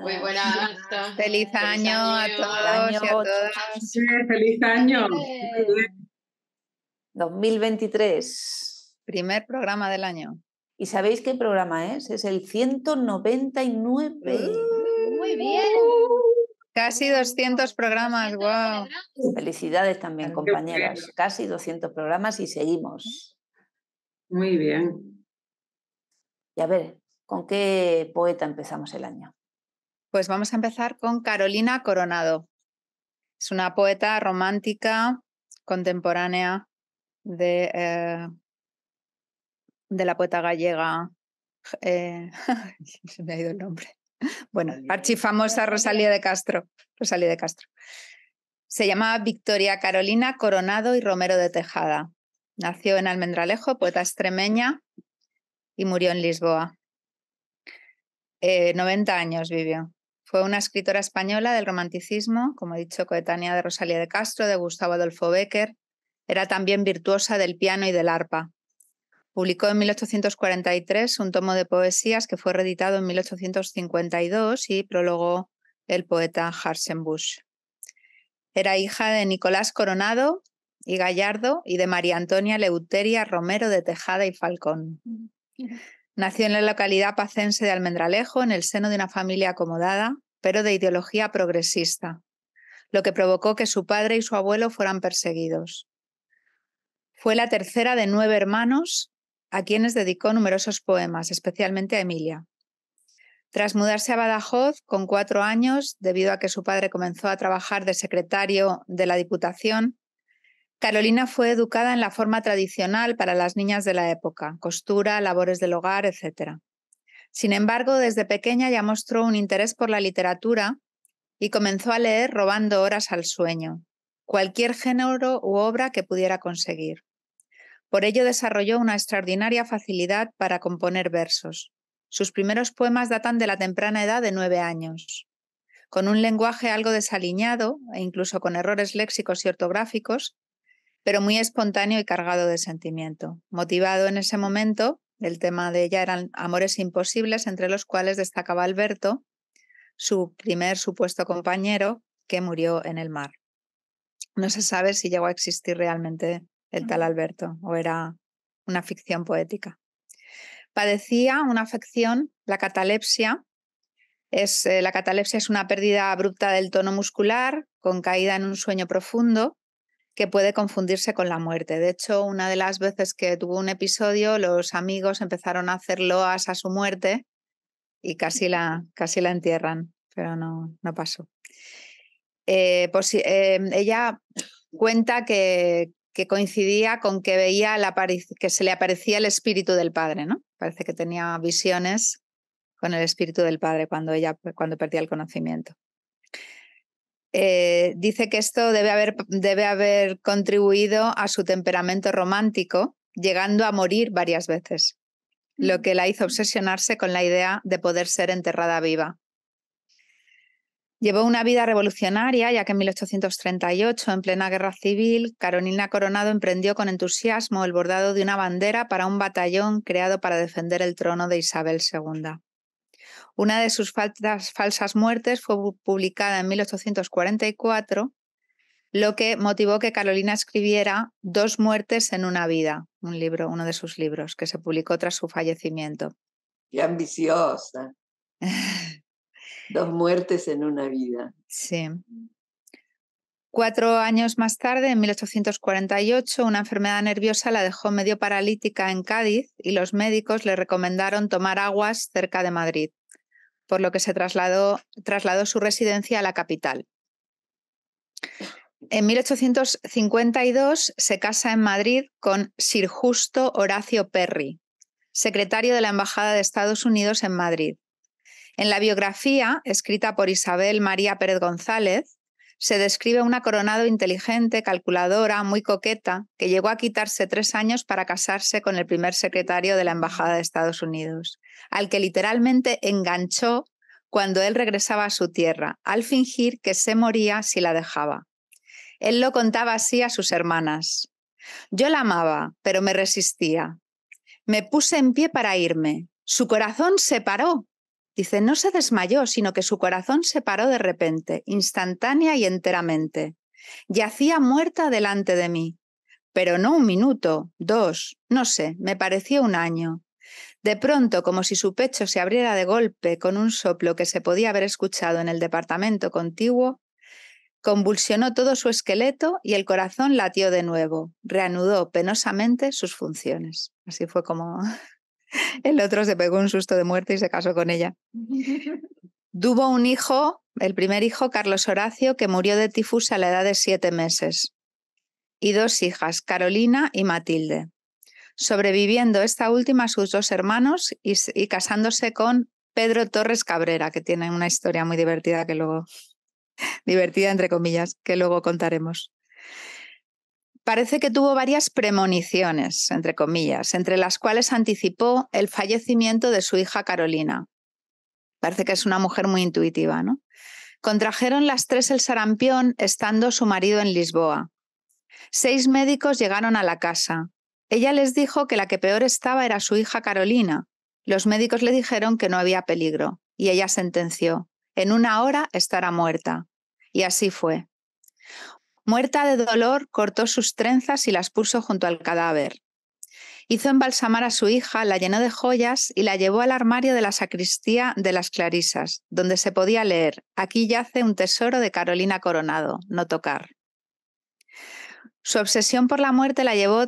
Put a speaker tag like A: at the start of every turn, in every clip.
A: muy buenas Feliz, año, a todos a Feliz año. 2023. Primer programa del año. ¿Y sabéis qué
B: programa es? Es el 199.
C: muy bien.
A: Casi 200 programas, wow.
B: Felicidades también, compañeras. Casi 200 programas y seguimos.
D: Muy bien.
B: Y a
A: ver, ¿con qué poeta empezamos el año? Pues vamos a empezar con Carolina Coronado. Es una poeta romántica contemporánea de, eh, de la poeta gallega. Eh, se me ha ido el nombre. Bueno, archifamosa Rosalía de Castro. Rosalía de Castro. Se llama Victoria Carolina Coronado y Romero de Tejada. Nació en Almendralejo, poeta extremeña, y murió en Lisboa. 90 eh, años vivió. Fue una escritora española del romanticismo, como he dicho, coetánea de Rosalía de Castro, de Gustavo Adolfo Becker. Era también virtuosa del piano y del arpa. Publicó en 1843 un tomo de poesías que fue reeditado en 1852 y prologó el poeta Harsenbusch. Era hija de Nicolás Coronado y Gallardo y de María Antonia Leuteria Romero de Tejada y Falcón. Mm. Nació en la localidad pacense de Almendralejo, en el seno de una familia acomodada pero de ideología progresista, lo que provocó que su padre y su abuelo fueran perseguidos. Fue la tercera de nueve hermanos a quienes dedicó numerosos poemas, especialmente a Emilia. Tras mudarse a Badajoz con cuatro años, debido a que su padre comenzó a trabajar de secretario de la Diputación, Carolina fue educada en la forma tradicional para las niñas de la época, costura, labores del hogar, etcétera. Sin embargo, desde pequeña ya mostró un interés por la literatura y comenzó a leer robando horas al sueño, cualquier género u obra que pudiera conseguir. Por ello desarrolló una extraordinaria facilidad para componer versos. Sus primeros poemas datan de la temprana edad de nueve años. Con un lenguaje algo desaliñado e incluso con errores léxicos y ortográficos, pero muy espontáneo y cargado de sentimiento, motivado en ese momento el tema de ella eran Amores Imposibles, entre los cuales destacaba Alberto, su primer supuesto compañero, que murió en el mar. No se sabe si llegó a existir realmente el tal Alberto o era una ficción poética. Padecía una afección, la catalepsia. Es, eh, la catalepsia es una pérdida abrupta del tono muscular con caída en un sueño profundo que puede confundirse con la muerte. De hecho, una de las veces que tuvo un episodio, los amigos empezaron a hacer loas a su muerte y casi la, casi la entierran, pero no, no pasó. Eh, pues eh, ella cuenta que, que, coincidía con que veía la que se le aparecía el espíritu del padre, ¿no? Parece que tenía visiones con el espíritu del padre cuando ella cuando perdía el conocimiento. Eh, dice que esto debe haber, debe haber contribuido a su temperamento romántico, llegando a morir varias veces, lo que la hizo mm. obsesionarse con la idea de poder ser enterrada viva. Llevó una vida revolucionaria, ya que en 1838, en plena guerra civil, Carolina Coronado emprendió con entusiasmo el bordado de una bandera para un batallón creado para defender el trono de Isabel II. Una de sus falsas muertes fue publicada en 1844, lo que motivó que Carolina escribiera Dos muertes en una vida, un libro, uno de sus libros, que se publicó tras su fallecimiento.
E: Qué ambiciosa. Dos muertes en una vida.
A: Sí. Cuatro años más tarde, en 1848, una enfermedad nerviosa la dejó medio paralítica en Cádiz y los médicos le recomendaron tomar aguas cerca de Madrid por lo que se trasladó, trasladó su residencia a la capital. En 1852 se casa en Madrid con Sir Justo Horacio Perry, secretario de la Embajada de Estados Unidos en Madrid. En la biografía, escrita por Isabel María Pérez González, se describe una coronado inteligente, calculadora, muy coqueta, que llegó a quitarse tres años para casarse con el primer secretario de la Embajada de Estados Unidos, al que literalmente enganchó cuando él regresaba a su tierra, al fingir que se moría si la dejaba. Él lo contaba así a sus hermanas. Yo la amaba, pero me resistía. Me puse en pie para irme. Su corazón se paró Dice, no se desmayó, sino que su corazón se paró de repente, instantánea y enteramente. Yacía muerta delante de mí. Pero no un minuto, dos, no sé, me pareció un año. De pronto, como si su pecho se abriera de golpe con un soplo que se podía haber escuchado en el departamento contiguo, convulsionó todo su esqueleto y el corazón latió de nuevo, reanudó penosamente sus funciones. Así fue como el otro se pegó un susto de muerte y se casó con ella. Tuvo un hijo, el primer hijo, Carlos Horacio, que murió de tifus a la edad de siete meses, y dos hijas, Carolina y Matilde, sobreviviendo esta última a sus dos hermanos y, casándose con Pedro Torres Cabrera, que tiene una historia muy divertida que luego, divertida entre comillas, que luego contaremos parece que tuvo varias premoniciones, entre comillas, entre las cuales anticipó el fallecimiento de su hija Carolina. Parece que es una mujer muy intuitiva, ¿no? Contrajeron las tres el sarampión estando su marido en Lisboa. Seis médicos llegaron a la casa. Ella les dijo que la que peor estaba era su hija Carolina. Los médicos le dijeron que no había peligro y ella sentenció, en una hora estará muerta. Y así fue. Muerta de dolor, cortó sus trenzas y las puso junto al cadáver. Hizo embalsamar a su hija, la llenó de joyas y la llevó al armario de la sacristía de las Clarisas, donde se podía leer, aquí yace un tesoro de Carolina Coronado, no tocar. Su obsesión por la muerte la llevó,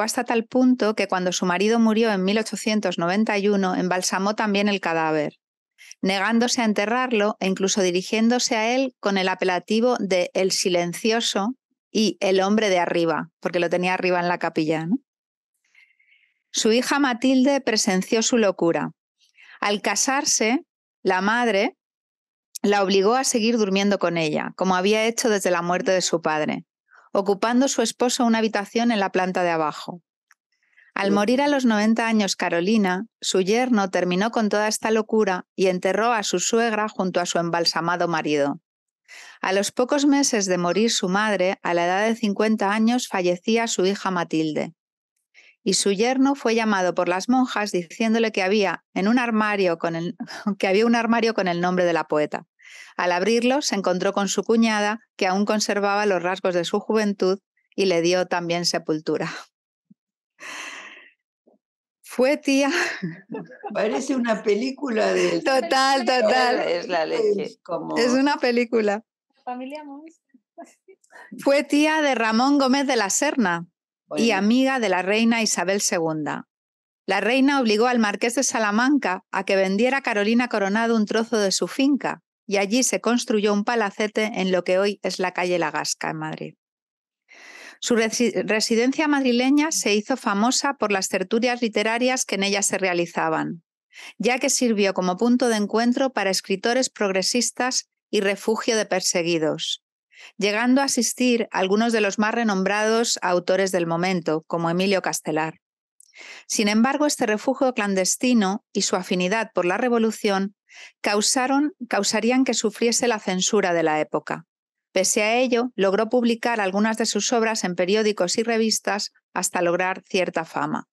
A: hasta tal punto que cuando su marido murió en 1891, embalsamó también el cadáver negándose a enterrarlo e incluso dirigiéndose a él con el apelativo de el silencioso y el hombre de arriba, porque lo tenía arriba en la capilla. Su hija Matilde presenció su locura. Al casarse, la madre la obligó a seguir durmiendo con ella, como había hecho desde la muerte de su padre, ocupando su esposo una habitación en la planta de abajo. Al morir a los 90 años Carolina, su yerno terminó con toda esta locura y enterró a su suegra junto a su embalsamado marido. A los pocos meses de morir su madre, a la edad de 50 años, fallecía su hija Matilde. Y su yerno fue llamado por las monjas diciéndole que había, en un armario con que había un armario con el nombre de la poeta. Al abrirlo, se encontró con su cuñada, que aún conservaba los rasgos de su juventud, y le dio también sepultura fue tía.
E: Parece una película de... Total, total. Es la leche. Es, como... es una
A: película. Familia Fue tía de Ramón Gómez de la Serna y amiga de la reina Isabel II. La reina obligó al marqués de Salamanca a que vendiera a Carolina Coronado un trozo de su finca y allí se construyó un palacete en lo que hoy es la calle La Gasca en Madrid. Su residencia madrileña se hizo famosa por las tertulias literarias que en ella se realizaban, ya que sirvió como punto de encuentro para escritores progresistas y refugio de perseguidos, llegando a asistir algunos de los más renombrados autores del momento, como Emilio Castelar. Sin embargo, este refugio clandestino y su afinidad por la revolución causarían que sufriese la censura de la época. Pese a ello, logró publicar algunas de sus obras en periódicos y revistas hasta lograr cierta fama.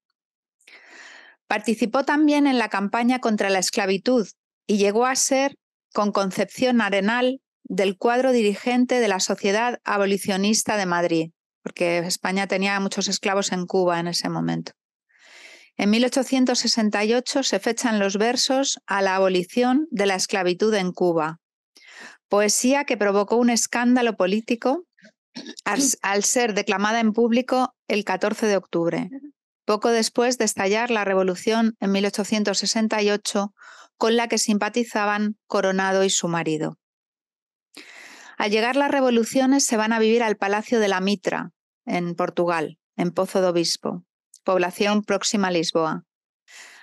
A: Participó también en la campaña contra la esclavitud y llegó a ser, con Concepción Arenal, del cuadro dirigente de la Sociedad Abolicionista de Madrid, porque España tenía muchos esclavos en Cuba en ese momento. En 1868 se fechan los versos a la abolición de la esclavitud en Cuba, poesía que provocó un escándalo político al, ser declamada en público el 14 de octubre, poco después de estallar la revolución en 1868 con la que simpatizaban Coronado y su marido. Al llegar las revoluciones se van a vivir al Palacio de la Mitra, en Portugal, en Pozo de Obispo, población próxima a Lisboa.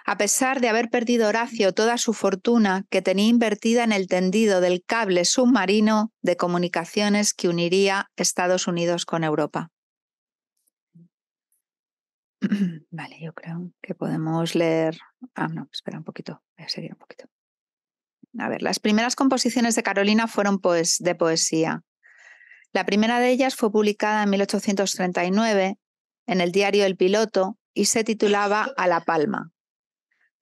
A: A pesar de haber perdido Horacio toda su fortuna que tenía invertida en el tendido del cable submarino de comunicaciones que uniría Estados Unidos con Europa. Vale, yo creo que podemos leer. Ah, no, espera un poquito, voy a seguir un poquito. A ver, las primeras composiciones de Carolina fueron pues, de poesía. La primera de ellas fue publicada en 1839 en el diario El Piloto y se titulaba A la Palma.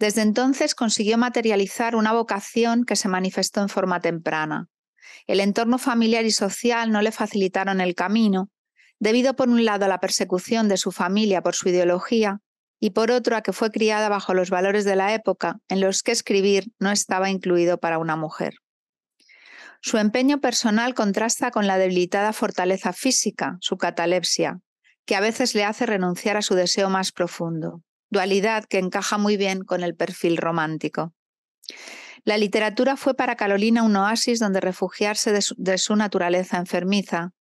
A: Desde entonces consiguió materializar una vocación que se manifestó en forma temprana. El entorno familiar y social no le facilitaron el camino, debido por un lado a la persecución de su familia por su ideología y por otro a que fue criada bajo los valores de la época en los que escribir no estaba incluido para una mujer. Su empeño personal contrasta con la debilitada fortaleza física, su catalepsia, que a veces le hace renunciar a su deseo más profundo dualidad que encaja muy bien con el perfil romántico. La literatura fue para Carolina un oasis donde refugiarse de su, naturaleza enfermiza,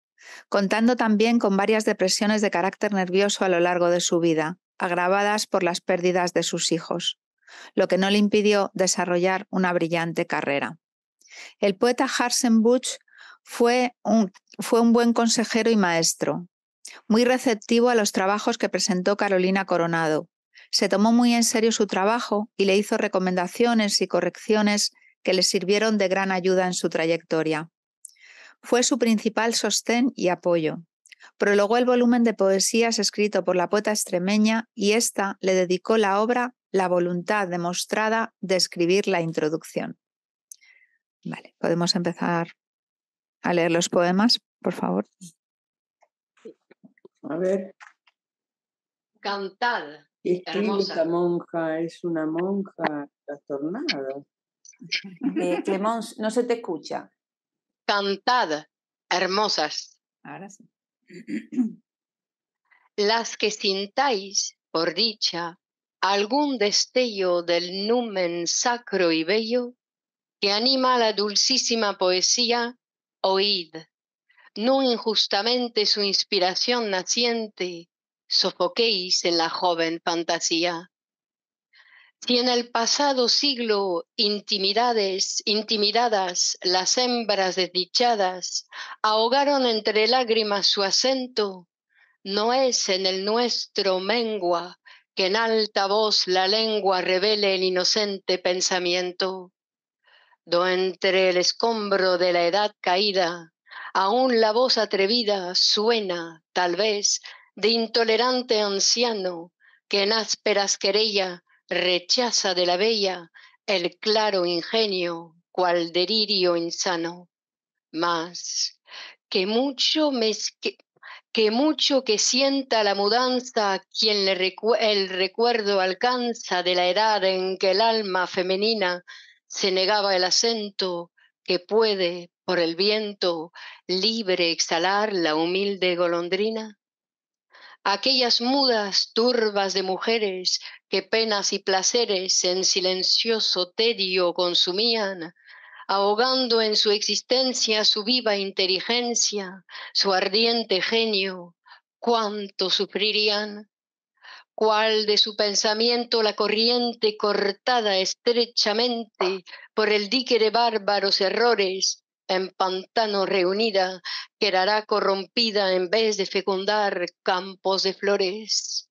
A: contando también con varias depresiones de carácter nervioso a lo largo de su vida, agravadas por las pérdidas de sus hijos, lo que no le impidió desarrollar una brillante carrera. El poeta Harsen fue fue un buen consejero y maestro, muy receptivo a los trabajos que presentó Carolina Coronado, se tomó muy en serio su trabajo y le hizo recomendaciones y correcciones que le sirvieron de gran ayuda en su trayectoria. Fue su principal sostén y apoyo. Prologó el volumen de poesías escrito por la poeta extremeña y ésta le dedicó la obra La voluntad demostrada de escribir la introducción. Vale, podemos empezar a leer los poemas, por favor. A ver.
F: Cantad,
G: es
D: monja es una monja trastornada. Eh, no se te escucha. Cantad,
G: hermosas. Ahora sí. Las que sintáis, por dicha, algún destello del numen sacro y bello que anima la dulcísima poesía, oíd, no injustamente su inspiración naciente, sofoquéis en la joven fantasía. Si en el pasado siglo intimidades, intimidadas, las hembras desdichadas ahogaron entre lágrimas su acento, no es en el nuestro mengua que en alta voz la lengua revele el inocente pensamiento. Do entre el escombro de la edad caída, aún la voz atrevida suena, tal vez, de intolerante anciano que en ásperas querella rechaza de la bella el claro ingenio cual delirio insano. Mas que mucho que mucho que sienta la mudanza quien el recuerdo alcanza de la edad en que el alma femenina se negaba el acento que puede por el viento libre exhalar la humilde golondrina? aquellas mudas turbas de mujeres que penas y placeres en silencioso tedio consumían, ahogando en su existencia su viva inteligencia, su ardiente genio, cuánto sufrirían. Cuál de su pensamiento la corriente cortada estrechamente por el dique de bárbaros errores en pantano reunida, quedará corrompida en vez de fecundar campos de flores.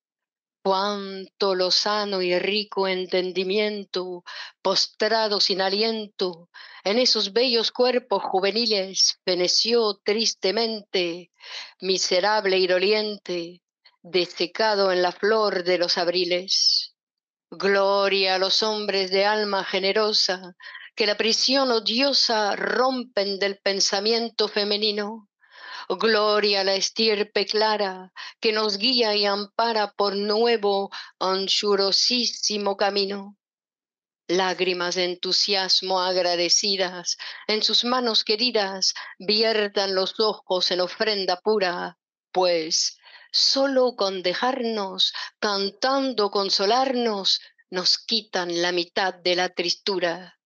G: Cuánto lo sano y rico entendimiento, postrado sin aliento, en esos bellos cuerpos juveniles feneció tristemente, miserable y doliente, desecado en la flor de los abriles. Gloria a los hombres de alma generosa, que la prisión odiosa rompen del pensamiento femenino. Gloria a la estirpe clara que nos guía y ampara por nuevo anchurosísimo camino. Lágrimas de entusiasmo agradecidas en sus manos queridas viertan los ojos en ofrenda pura, pues solo con dejarnos, cantando, consolarnos, nos quitan la mitad de la tristura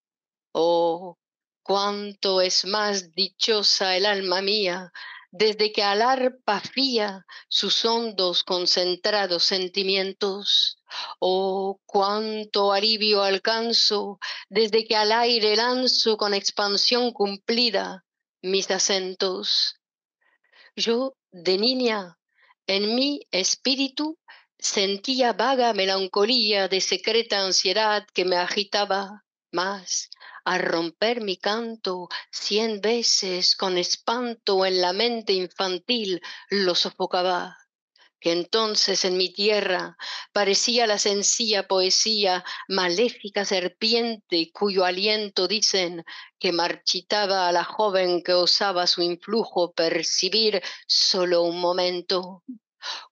G: cuánto es más dichosa el alma mía desde que al arpa fía sus hondos concentrados sentimientos. Oh, cuánto alivio alcanzo desde que al aire lanzo con expansión cumplida mis acentos. Yo, de niña, en mi espíritu sentía vaga melancolía de secreta ansiedad que me agitaba mas a romper mi canto cien veces con espanto en la mente infantil lo sofocaba. Que entonces en mi tierra parecía la sencilla poesía, maléfica serpiente cuyo aliento dicen que marchitaba a la joven que osaba su influjo percibir solo un momento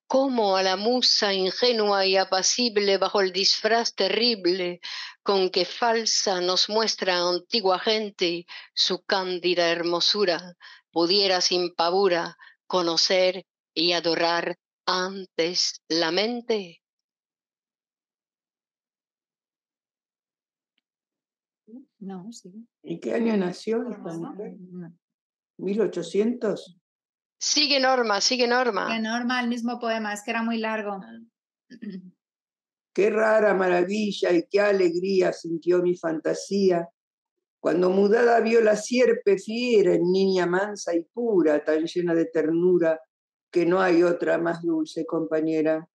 G: como a la musa ingenua y apacible bajo el disfraz terrible, con qué falsa nos muestra antigua gente su cándida hermosura, pudiera sin pavura conocer y adorar antes la mente.
E: No, ¿En qué año nació 1800.
A: Sigue Norma, sigue Norma. Norma, el mismo poema, es que era muy largo. Ah.
E: Qué rara maravilla y qué alegría sintió mi fantasía cuando mudada vio la sierpe fiera en niña mansa y pura, tan llena de ternura que no hay otra más dulce compañera.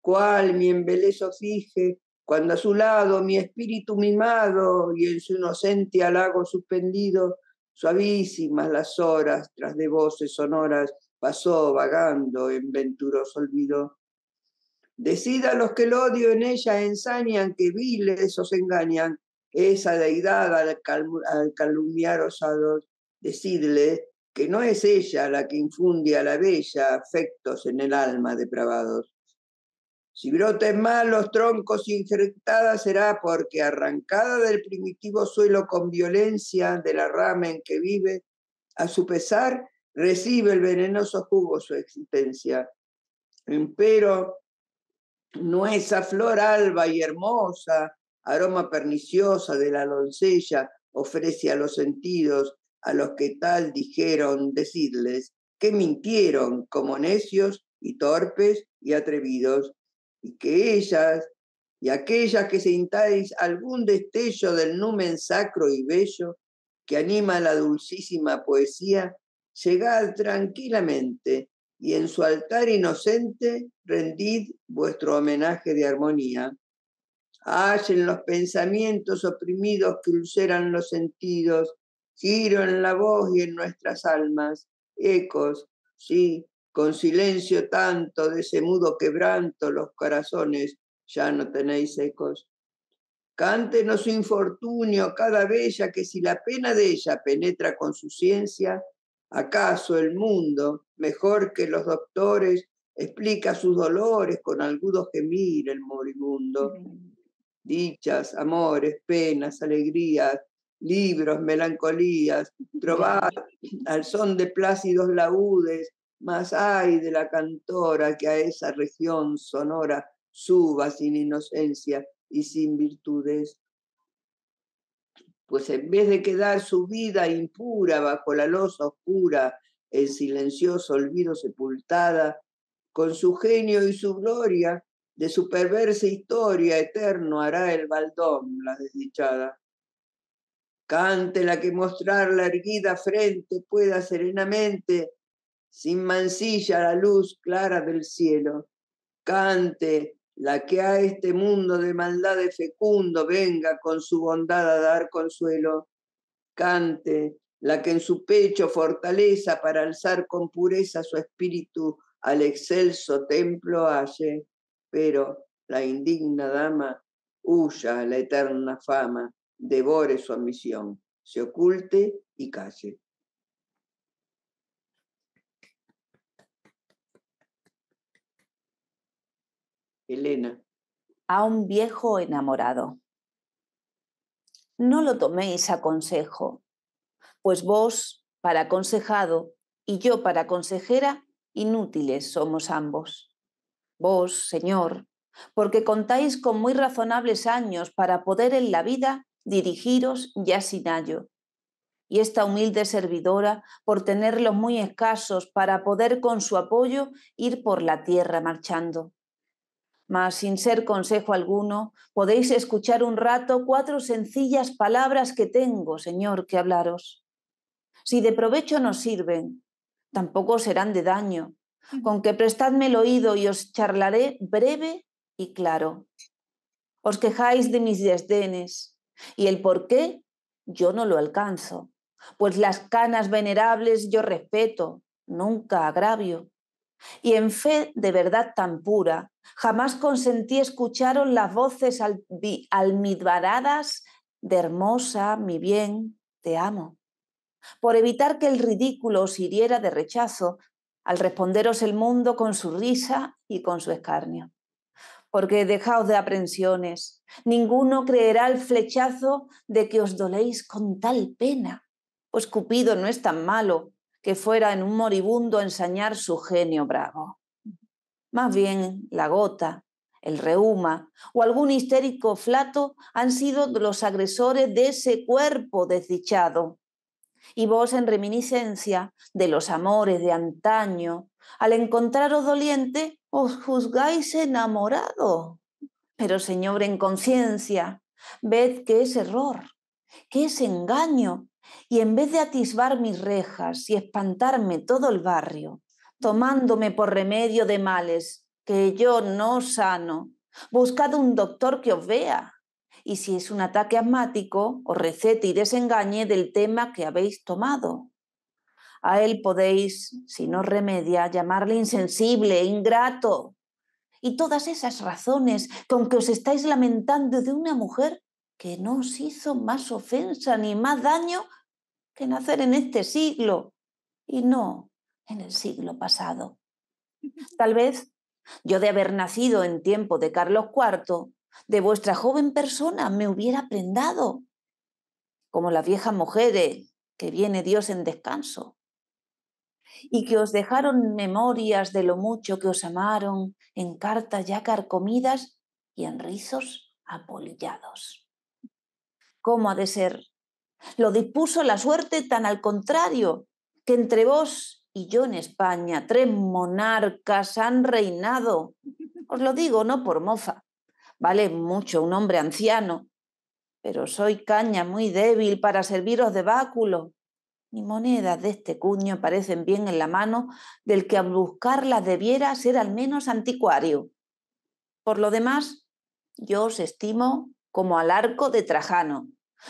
E: Cuál mi embelezo fije cuando a su lado mi espíritu mimado y en su inocente halago suspendido, suavísimas las horas tras de voces sonoras pasó vagando en venturoso olvido. Decida los que el odio en ella ensañan, que viles os engañan, esa deidad al, calumniar osados, decidle que no es ella la que infunde a la bella afectos en el alma depravados. Si broten mal los troncos injertada será porque arrancada del primitivo suelo con violencia de la rama en que vive, a su pesar recibe el venenoso jugo su existencia. Empero, esa flor alba y hermosa, aroma perniciosa de la doncella, ofrece a los sentidos, a los que tal dijeron, decirles, que mintieron como necios y torpes y atrevidos, y que ellas y aquellas que sintáis algún destello del numen sacro y bello que anima la dulcísima poesía, llegad tranquilamente y en su altar inocente rendid vuestro homenaje de armonía. Hallen los pensamientos oprimidos que ulceran los sentidos, giro en la voz y en nuestras almas, ecos, sí, con silencio tanto de ese mudo quebranto los corazones, ya no tenéis ecos. Cántenos su infortunio cada bella que si la pena de ella penetra con su ciencia, ¿Acaso el mundo, mejor que los doctores, explica sus dolores con alguno gemir el moribundo? Dichas, amores, penas, alegrías, libros, melancolías, trobar al son de plácidos laúdes, más ay de la cantora que a esa región sonora suba sin inocencia y sin virtudes pues en vez de quedar su vida impura bajo la losa oscura, en silencioso olvido sepultada, con su genio y su gloria, de su perversa historia eterno hará el baldón la desdichada. Cante la que mostrar la erguida frente pueda serenamente, sin mancilla la luz clara del cielo. Cante la que a este mundo de maldades fecundo venga con su bondad a dar consuelo, cante, la que en su pecho fortaleza para alzar con pureza su espíritu al excelso templo halle, pero la indigna dama huya a la eterna fama, devore su ambición, se oculte y calle. Elena.
B: A un viejo enamorado. No lo toméis a consejo, pues vos para aconsejado y yo para consejera inútiles somos ambos. Vos, Señor, porque contáis con muy razonables años para poder en la vida dirigiros ya sin ayo, Y esta humilde servidora, por tenerlos muy escasos para poder con su apoyo ir por la tierra marchando mas sin ser consejo alguno, podéis escuchar un rato cuatro sencillas palabras que tengo, Señor, que hablaros. Si de provecho nos sirven, tampoco serán de daño, con que prestadme el oído y os charlaré breve y claro. Os quejáis de mis desdenes, y el por qué yo no lo alcanzo, pues las canas venerables yo respeto, nunca agravio y en fe de verdad tan pura, jamás consentí escucharon las voces almidvaradas de hermosa, mi bien, te amo. Por evitar que el ridículo os hiriera de rechazo, al responderos el mundo con su risa y con su escarnio. Porque dejaos de aprensiones, ninguno creerá el flechazo de que os doléis con tal pena, pues Cupido no es tan malo que fuera en un moribundo ensañar su genio bravo. Más mm. bien la gota, el reuma o algún histérico flato han sido los agresores de ese cuerpo desdichado. Y vos en reminiscencia de los amores de antaño, al encontraros doliente, os juzgáis enamorado. Pero Señor, en conciencia, ved que es error, que es engaño, y en vez de atisbar mis rejas y espantarme todo el barrio, tomándome por remedio de males que yo no sano, buscad un doctor que os vea y si es un ataque asmático, os recete y desengañe del tema que habéis tomado. A él podéis, si no remedia, llamarle insensible, e ingrato. Y todas esas razones con que os estáis lamentando de una mujer que no os hizo más ofensa ni más daño nacer en este siglo y no en el siglo pasado. Tal vez yo de haber nacido en tiempo de Carlos IV, de vuestra joven persona me hubiera prendado, como las viejas mujeres que viene Dios en descanso, y que os dejaron memorias de lo mucho que os amaron en cartas ya carcomidas y en rizos apolillados. ¿Cómo ha de ser lo dispuso la suerte tan al contrario, que entre vos y yo en España tres monarcas han reinado. Os lo digo, no por mofa. Vale mucho un hombre anciano, pero soy caña muy débil para serviros de báculo. Ni monedas de este cuño parecen bien en la mano del que a buscarlas debiera ser al menos anticuario. Por lo demás, yo os estimo como al arco de Trajano,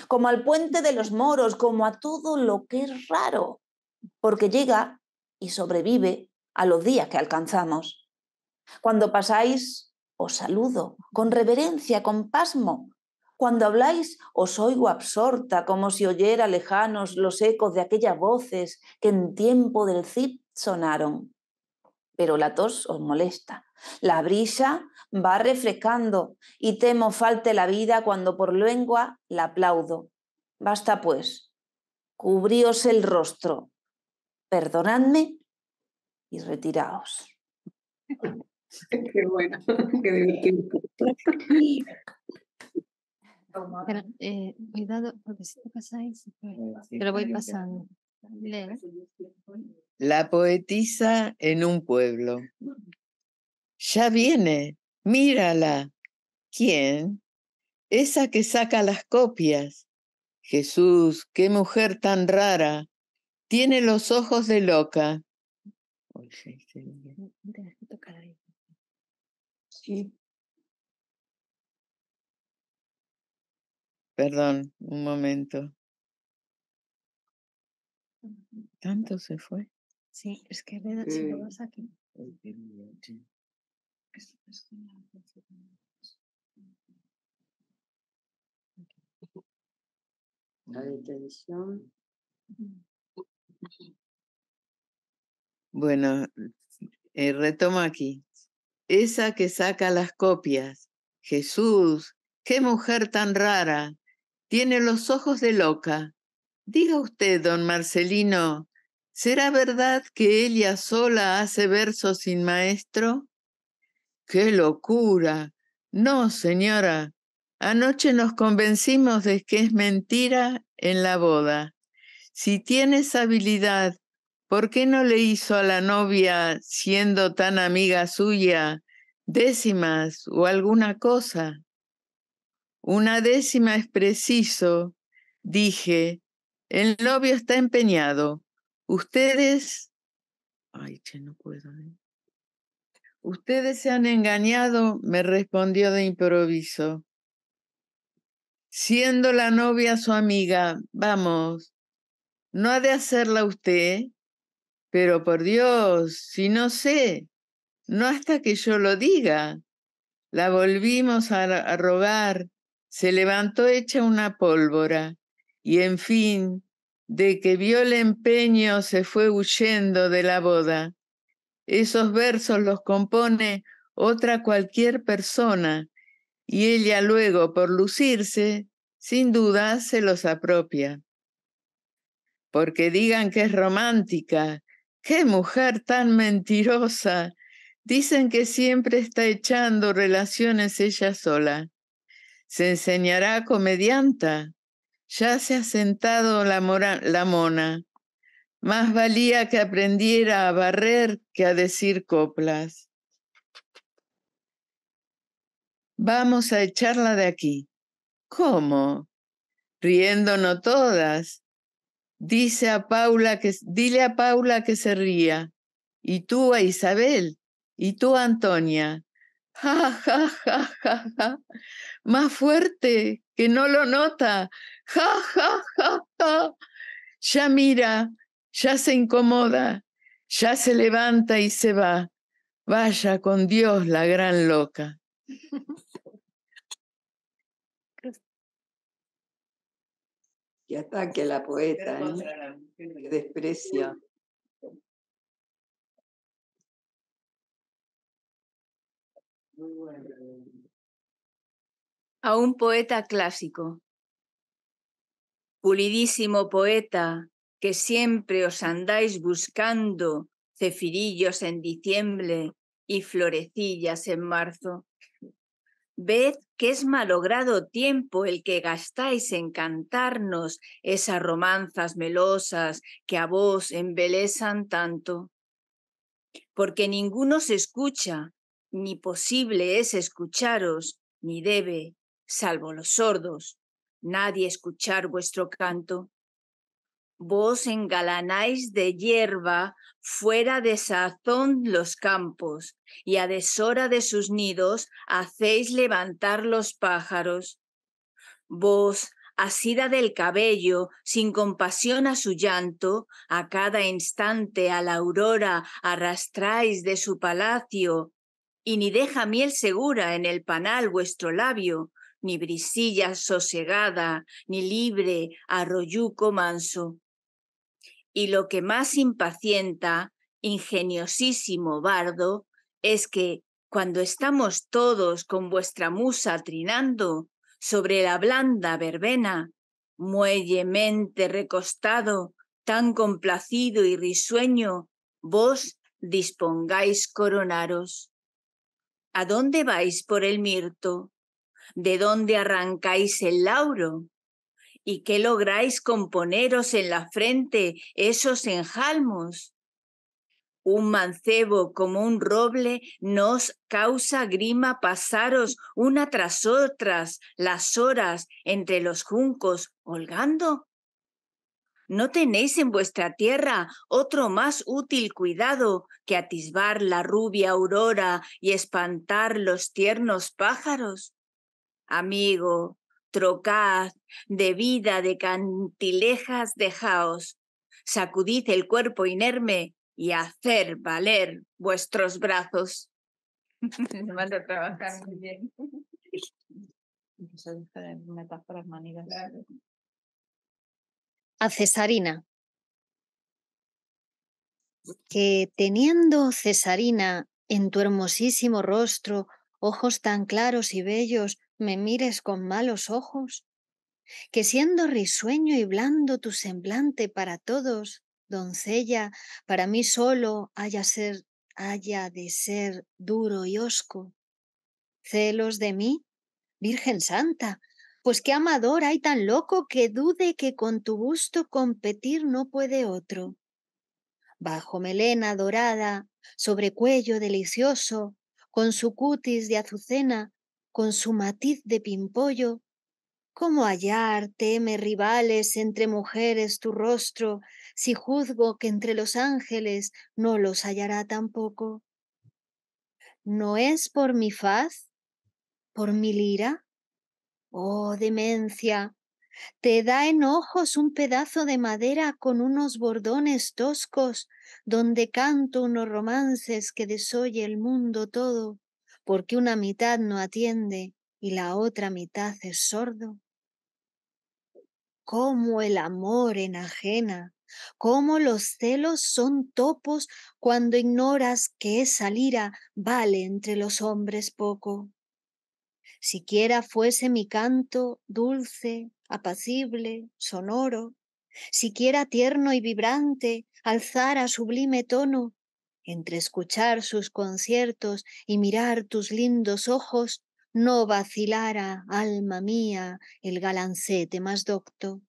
B: como al puente de los moros, como a todo lo que es raro, porque llega y sobrevive a los días que alcanzamos. Cuando pasáis, os saludo, con reverencia, con pasmo. Cuando habláis, os oigo absorta, como si oyera lejanos los ecos de aquellas voces que en tiempo del cid sonaron. Pero la tos os molesta, la brisa va refrescando y temo falte la vida cuando por lengua la aplaudo. Basta pues, cubríos el rostro, perdonadme y retiraos.
C: Qué bueno, qué divertido. Eh, cuidado, porque pues, voy pasando.
F: La poetisa en un pueblo. Ya viene, Mírala. ¿Quién? Esa que saca las copias. Jesús, qué mujer tan rara. Tiene los ojos de loca. Mm, mm, Perdón, un momento. ¿Tanto se fue?
E: Sí, es que veo si lo eh, vas aquí.
F: Bueno, eh, retomo aquí. Esa que saca las copias. Jesús, qué mujer tan rara. Tiene los ojos de loca. Diga usted, don Marcelino, ¿será verdad que ella sola hace versos sin maestro? ¡Qué locura! No, señora. Anoche nos convencimos de que es mentira en la boda. Si tienes habilidad, ¿por qué no le hizo a la novia, siendo tan amiga suya, décimas o alguna cosa? Una décima es preciso, dije. El novio está empeñado. Ustedes... Ay, che, no puedo. ¿eh? Ustedes se han engañado, me respondió de improviso. Siendo la novia su amiga, vamos, no ha de hacerla usted, pero por Dios, si no sé, no hasta que yo lo diga. La volvimos a, a rogar, se levantó hecha una pólvora, y en fin, de que vio el empeño se fue huyendo de la boda esos versos los compone otra cualquier persona y ella luego, por lucirse, sin duda se los apropia. Porque digan que es romántica, qué mujer tan mentirosa. Dicen que siempre está echando relaciones ella sola. Se enseñará comedianta. Ya se ha sentado la, la mona. Más valía que aprendiera a barrer que a decir coplas. Vamos a echarla de aquí. ¿Cómo? Riéndonos todas. Dice a Paula que, dile a Paula que se ría. Y tú a Isabel. Y tú a Antonia. Ja, ja, ja, ja, ja. Más fuerte, que no lo nota. Ja, ja, ja, ja. Ya mira, ya se incomoda, ya se levanta y se va. Vaya con Dios la gran
E: loca. Que ataque a la poeta, que desprecia.
H: A un poeta clásico, pulidísimo poeta, que siempre os andáis buscando cefirillos en diciembre y florecillas en marzo. Ved que es malogrado tiempo el que gastáis en cantarnos esas romanzas melosas que a vos embelezan tanto, porque ninguno se escucha, ni posible es escucharos, ni debe, salvo los sordos, nadie escuchar vuestro canto vos engalanáis de hierba fuera de sazón los campos, y a deshora de sus nidos hacéis levantar los pájaros. Vos, asida del cabello, sin compasión a su llanto, a cada instante a la aurora arrastráis de su palacio, y ni deja miel segura en el panal vuestro labio, ni brisilla sosegada, ni libre arroyuco manso. Y lo que más impacienta, ingeniosísimo bardo, es que cuando estamos todos con vuestra musa trinando sobre la blanda verbena, muellemente recostado, tan complacido y risueño, vos dispongáis coronaros. ¿A dónde vais por el mirto? ¿De dónde arrancáis el lauro? ¿Y qué lográis componeros en la frente esos enjalmos? Un mancebo como un roble nos causa grima pasaros una tras otras las horas entre los juncos holgando. ¿No tenéis en vuestra tierra otro más útil cuidado que atisbar la rubia aurora y espantar los tiernos pájaros? Amigo, trocad de vida de cantilejas dejaos, sacudid el cuerpo inerme y hacer valer vuestros brazos.
E: Me manda a trabajar muy bien.
C: A Cesarina. Que teniendo Cesarina en tu hermosísimo rostro ojos tan claros y bellos, me mires con malos ojos, que siendo risueño y blando tu semblante para todos, doncella, para mí solo haya, ser, haya de ser duro y hosco. ¿Celos de mí? Virgen Santa, pues qué amador hay tan loco que dude que con tu gusto competir no puede otro. Bajo melena dorada, sobre cuello delicioso, con su cutis de azucena, con su matiz de pimpollo, ¿Cómo hallar, teme rivales, entre mujeres tu rostro, si juzgo que entre los ángeles no los hallará tampoco? ¿No es por mi faz? ¿Por mi lira? Oh, demencia, te da en ojos un pedazo de madera con unos bordones toscos, donde canto unos romances que desoye el mundo todo porque una mitad no atiende y la otra mitad es sordo? ¿Cómo el amor enajena? ¿Cómo los celos son topos cuando ignoras que esa lira vale entre los hombres poco? Siquiera fuese mi canto dulce, apacible, sonoro, siquiera tierno y vibrante, alzara sublime tono, entre escuchar sus conciertos y mirar tus lindos ojos, no vacilara, alma mía, el galancete más docto.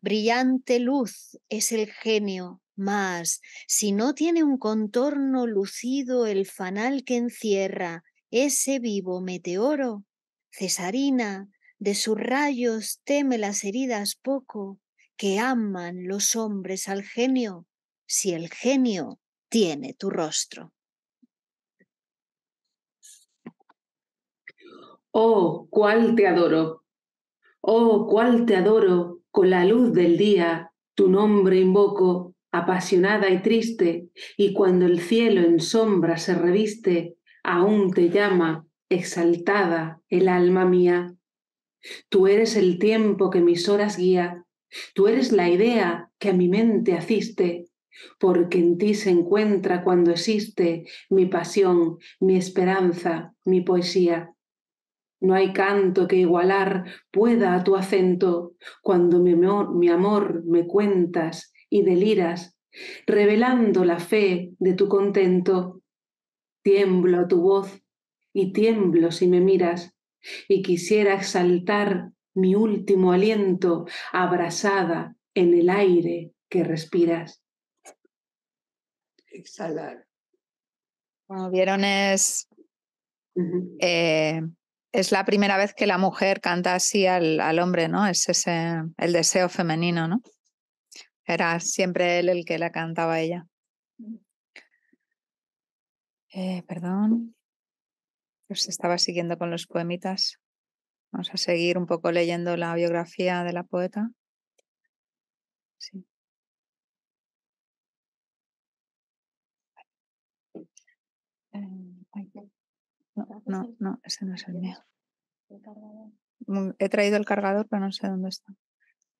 C: Brillante luz es el genio, mas si no tiene un contorno lucido el fanal que encierra ese vivo meteoro, Cesarina, de sus rayos teme las heridas poco que aman los hombres al genio, si el genio tiene tu rostro. Oh, cuál te adoro. Oh,
D: cuál te adoro. Con la luz del día, tu nombre invoco, apasionada y triste, y cuando el cielo en sombra se reviste, aún te llama, exaltada, el alma mía. Tú eres el tiempo que mis horas guía, tú eres la idea que a mi mente asiste, porque en ti se encuentra cuando existe mi pasión, mi esperanza, mi poesía. No hay canto que igualar pueda a tu acento cuando mi amor, me cuentas y deliras, revelando la fe de tu contento. Tiemblo a tu voz y tiemblo si me miras, y quisiera exaltar mi último aliento abrasada en el aire que respiras
E: exhalar.
A: Como vieron, es, eh, es la primera vez que la mujer canta así al, hombre, ¿no? Es ese, el deseo femenino, ¿no? Era siempre él el que la cantaba ella. Eh, perdón, os pues estaba siguiendo con los poemitas. Vamos a seguir un poco leyendo la biografía de la poeta. Sí. Em, no, no, ese no es el mío. Mm, he traído el cargador, pero no sé dónde está.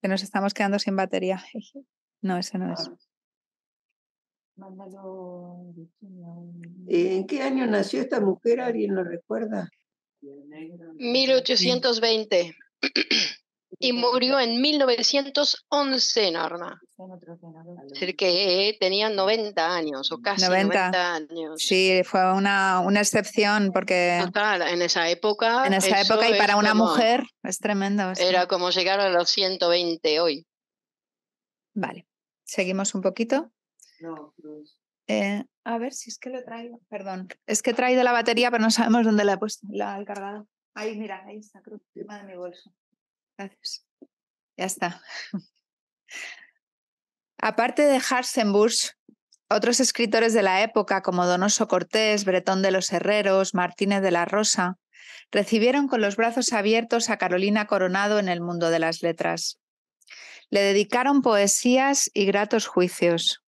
A: Que nos estamos quedando sin batería. No, ese no es. Ah.
E: ¿En qué año nació esta mujer? ¿Alguien lo recuerda? 1820.
C: y
G: murió en 1911 Norma. Es decir, que eh, tenía 90 años o casi 90,
A: años. Sí, fue una, una, excepción porque...
G: Total, en esa época... En esa época y para una mujer
A: es tremendo. Era
G: como llegar a los 120 hoy.
A: Vale, seguimos un poquito. No, eh, a ver si es que lo traigo, perdón. Es que he traído la batería, pero no sabemos dónde la he puesto, la, he cargado. Ahí, mira, ahí está, cruz, encima de mi bolso. Gracias. Ya está. Aparte de Harsenbusch, otros escritores de la época, como Donoso Cortés, Bretón de los Herreros, Martínez de la Rosa, recibieron con los brazos abiertos a Carolina Coronado en el mundo de las letras. Le dedicaron poesías y gratos juicios.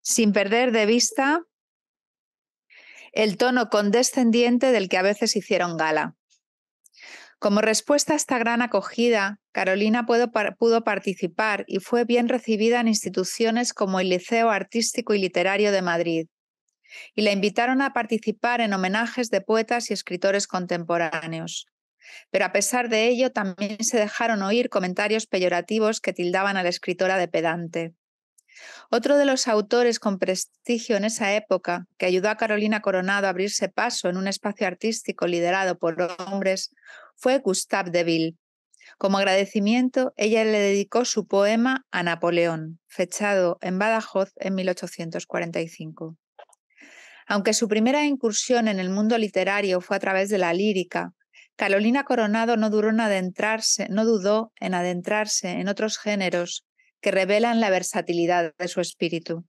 A: Sin perder de vista el tono condescendiente del que a veces hicieron gala. Como respuesta a esta gran acogida, Carolina pudo, participar y fue bien recibida en instituciones como el Liceo Artístico y Literario de Madrid, y la invitaron a participar en homenajes de poetas y escritores contemporáneos. Pero a pesar de ello, también se dejaron oír comentarios peyorativos que tildaban a la escritora de pedante. Otro de los autores con prestigio en esa época, que ayudó a Carolina Coronado a abrirse paso en un espacio artístico liderado por hombres, fue Gustave Deville. Como agradecimiento, ella le dedicó su poema a Napoleón, fechado en Badajoz en 1845. Aunque su primera incursión en el mundo literario fue a través de la lírica, Carolina Coronado no, duró en no dudó en adentrarse en otros géneros que revelan la versatilidad de su espíritu.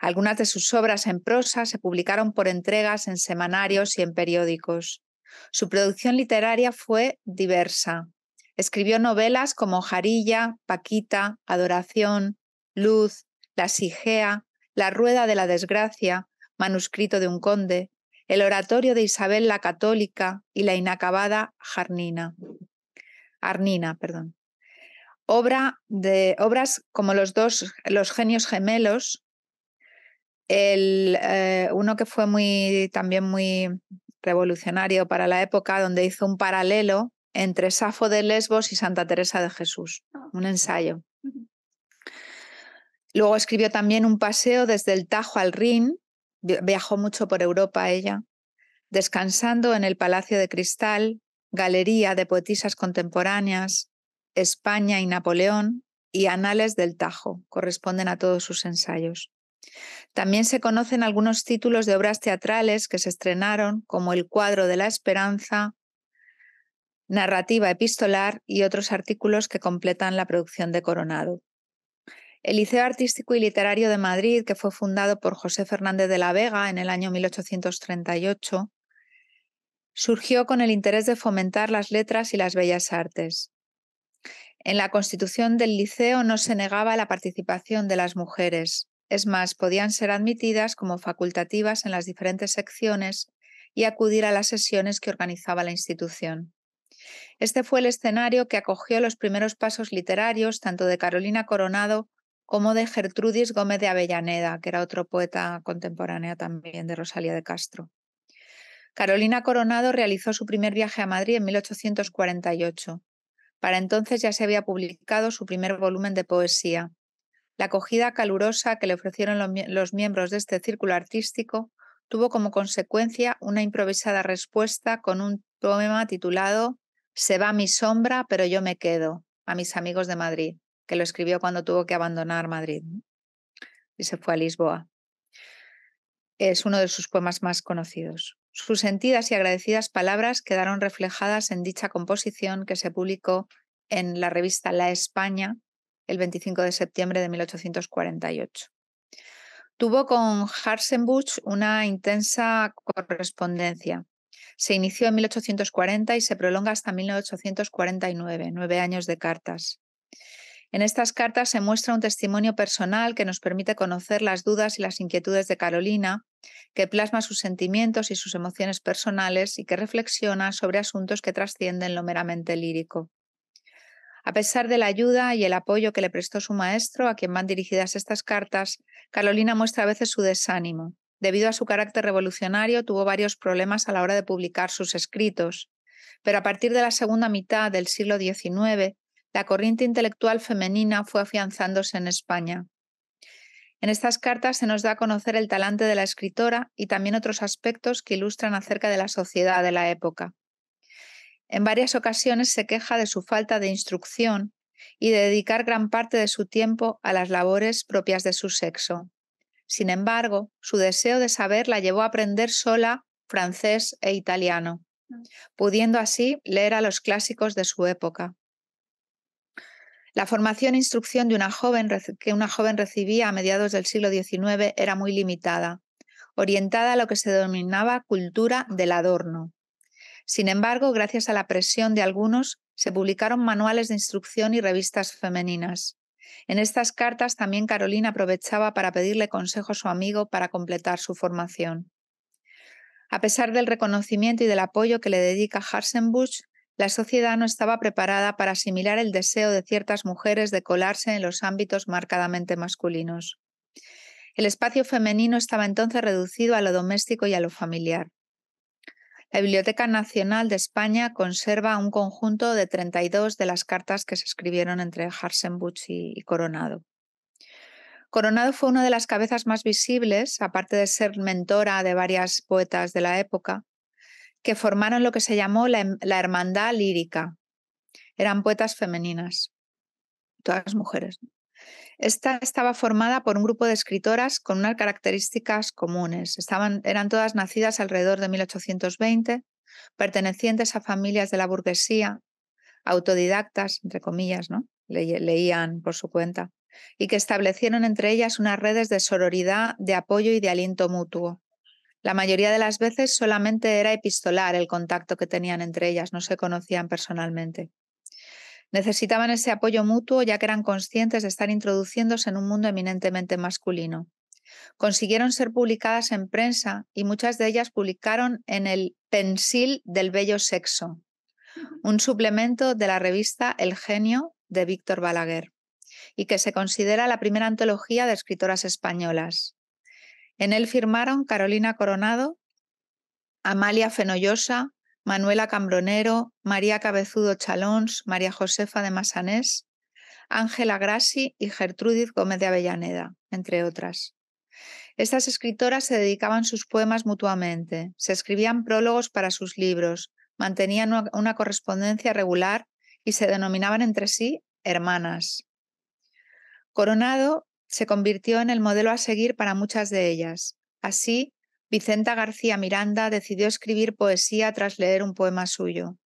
A: Algunas de sus obras en prosa se publicaron por entregas en semanarios y en periódicos. Su producción literaria fue diversa. Escribió novelas como Jarilla, Paquita, Adoración, Luz, La Sigea, La Rueda de la Desgracia, Manuscrito de un Conde, el oratorio de Isabel la Católica y la inacabada Jarnina. Arnina, perdón. Obra de, obras como los dos, los genios gemelos, el, eh, uno que fue muy, también muy revolucionario para la época, donde hizo un paralelo entre Safo de Lesbos y Santa Teresa de Jesús, ah, un ensayo. Luego escribió también un paseo desde el Tajo al Rin, viajó mucho por Europa ella, descansando en el Palacio de Cristal, Galería de Poetisas Contemporáneas, España y Napoleón y Anales del Tajo, corresponden a todos sus ensayos. También se conocen algunos títulos de obras teatrales que se estrenaron, como El cuadro de la esperanza, Narrativa epistolar y otros artículos que completan la producción de Coronado. El Liceo Artístico y Literario de Madrid, que fue fundado por José Fernández de la Vega en el año 1838, surgió con el interés de fomentar las letras y las bellas artes. En la constitución del liceo no se negaba la participación de las mujeres, es más, podían ser admitidas como facultativas en las diferentes secciones y acudir a las sesiones que organizaba la institución. Este fue el escenario que acogió los primeros pasos literarios tanto de Carolina Coronado como de Gertrudis Gómez de Avellaneda, que era otro poeta contemporánea también de Rosalía de Castro. Carolina Coronado realizó su primer viaje a Madrid en 1848. Para entonces ya se había publicado su primer volumen de poesía, la acogida calurosa que le ofrecieron los, miembros de este círculo artístico tuvo como consecuencia una improvisada respuesta con un poema titulado Se va mi sombra, pero yo me quedo, a mis amigos de Madrid, que lo escribió cuando tuvo que abandonar Madrid y se fue a Lisboa. Es uno de sus poemas más conocidos. Sus sentidas y agradecidas palabras quedaron reflejadas en dicha composición que se publicó en la revista La España el 25 de septiembre de 1848. Tuvo con Harsenbusch una intensa correspondencia. Se inició en 1840 y se prolonga hasta 1849, nueve años de cartas. En estas cartas se muestra un testimonio personal que nos permite conocer las dudas y las inquietudes de Carolina, que plasma sus sentimientos y sus emociones personales y que reflexiona sobre asuntos que trascienden lo meramente lírico. A pesar de la ayuda y el apoyo que le prestó su maestro, a quien van dirigidas estas cartas, Carolina muestra a veces su desánimo. Debido a su carácter revolucionario, tuvo varios problemas a la hora de publicar sus escritos. Pero a partir de la segunda mitad del siglo XIX, la corriente intelectual femenina fue afianzándose en España. En estas cartas se nos da a conocer el talante de la escritora y también otros aspectos que ilustran acerca de la sociedad de la época. En varias ocasiones se queja de su falta de instrucción y de dedicar gran parte de su tiempo a las labores propias de su sexo. Sin embargo, su deseo de saber la llevó a aprender sola francés e italiano, pudiendo así leer a los clásicos de su época. La formación e instrucción de una joven que una joven recibía a mediados del siglo XIX era muy limitada, orientada a lo que se denominaba cultura del adorno, sin embargo, gracias a la presión de algunos, se publicaron manuales de instrucción y revistas femeninas. En estas cartas también Carolina aprovechaba para pedirle consejo a su amigo para completar su formación. A pesar del reconocimiento y del apoyo que le dedica Harsenbusch, la sociedad no estaba preparada para asimilar el deseo de ciertas mujeres de colarse en los ámbitos marcadamente masculinos. El espacio femenino estaba entonces reducido a lo doméstico y a lo familiar. La Biblioteca Nacional de España conserva un conjunto de 32 de las cartas que se escribieron entre Harsenbuch y Coronado. Coronado fue una de las cabezas más visibles, aparte de ser mentora de varias poetas de la época, que formaron lo que se llamó la, em-, Hermandad Lírica. Eran poetas femeninas, todas mujeres. Esta estaba formada por un grupo de escritoras con unas características comunes. Estaban, eran todas nacidas alrededor de 1820, pertenecientes a familias de la burguesía, autodidactas, entre comillas, ¿no? leían por su cuenta, y que establecieron entre ellas unas redes de sororidad, de apoyo y de aliento mutuo. La mayoría de las veces solamente era epistolar el contacto que tenían entre ellas, no se conocían personalmente. Necesitaban ese apoyo mutuo ya que eran conscientes de estar introduciéndose en un mundo eminentemente masculino. Consiguieron ser publicadas en prensa y muchas de ellas publicaron en el Pensil del Bello Sexo, un suplemento de la revista El Genio de Víctor Balaguer, y que se considera la primera antología de escritoras españolas. En él firmaron Carolina Coronado, Amalia Fenollosa, Manuela Cambronero, María Cabezudo Chalons, María Josefa de Masanés, Ángela Grassi y Gertrudis Gómez de Avellaneda, entre otras. Estas escritoras se dedicaban sus poemas mutuamente, se escribían prólogos para sus libros, mantenían una correspondencia regular y se denominaban entre sí hermanas. Coronado se convirtió en el modelo a seguir para muchas de ellas. Así, Vicenta García Miranda decidió escribir poesía tras leer un poema suyo.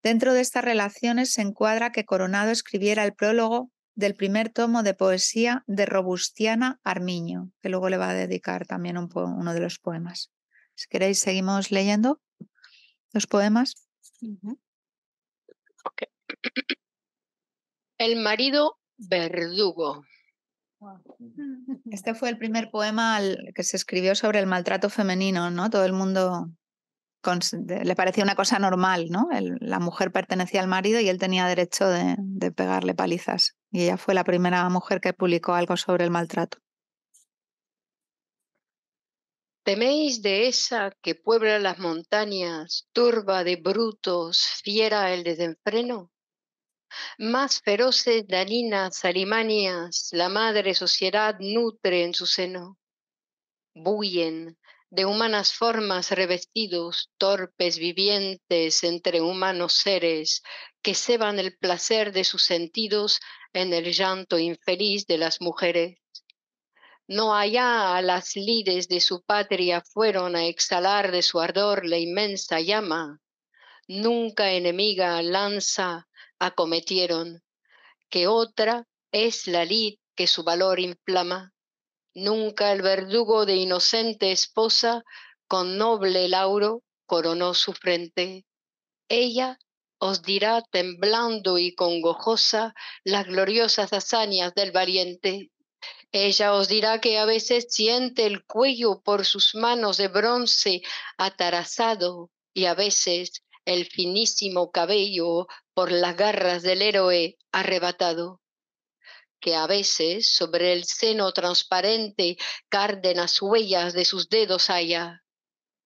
A: Dentro de estas relaciones se encuadra que Coronado escribiera el prólogo del primer tomo de poesía de Robustiana Armiño, que luego le va a dedicar también uno de los poemas. Si queréis, seguimos leyendo los poemas.
G: El marido verdugo.
A: Este fue el primer poema que se escribió sobre el maltrato femenino, ¿no? Todo el mundo le parecía una cosa normal, ¿no? la mujer pertenecía al marido y él tenía derecho de, de, pegarle palizas. Y ella fue la primera mujer que publicó algo sobre el maltrato.
G: Teméis de esa que puebla las montañas, turba de brutos, fiera el desenfreno más feroces daninas alimanias la madre sociedad nutre en su seno. Bullen de humanas formas revestidos, torpes vivientes entre humanos seres, que ceban el placer de sus sentidos en el llanto infeliz de las mujeres. No allá a las lides de su patria fueron a exhalar de su ardor la inmensa llama. Nunca enemiga lanza acometieron, que otra es la lid que su valor inflama. Nunca el verdugo de inocente esposa con noble lauro coronó su frente. Ella os dirá temblando y congojosa las gloriosas hazañas del valiente. Ella os dirá que a veces siente el cuello por sus manos de bronce atarazado y a veces el finísimo cabello por las garras del héroe arrebatado, que a veces sobre el seno transparente cárdenas huellas de sus dedos haya,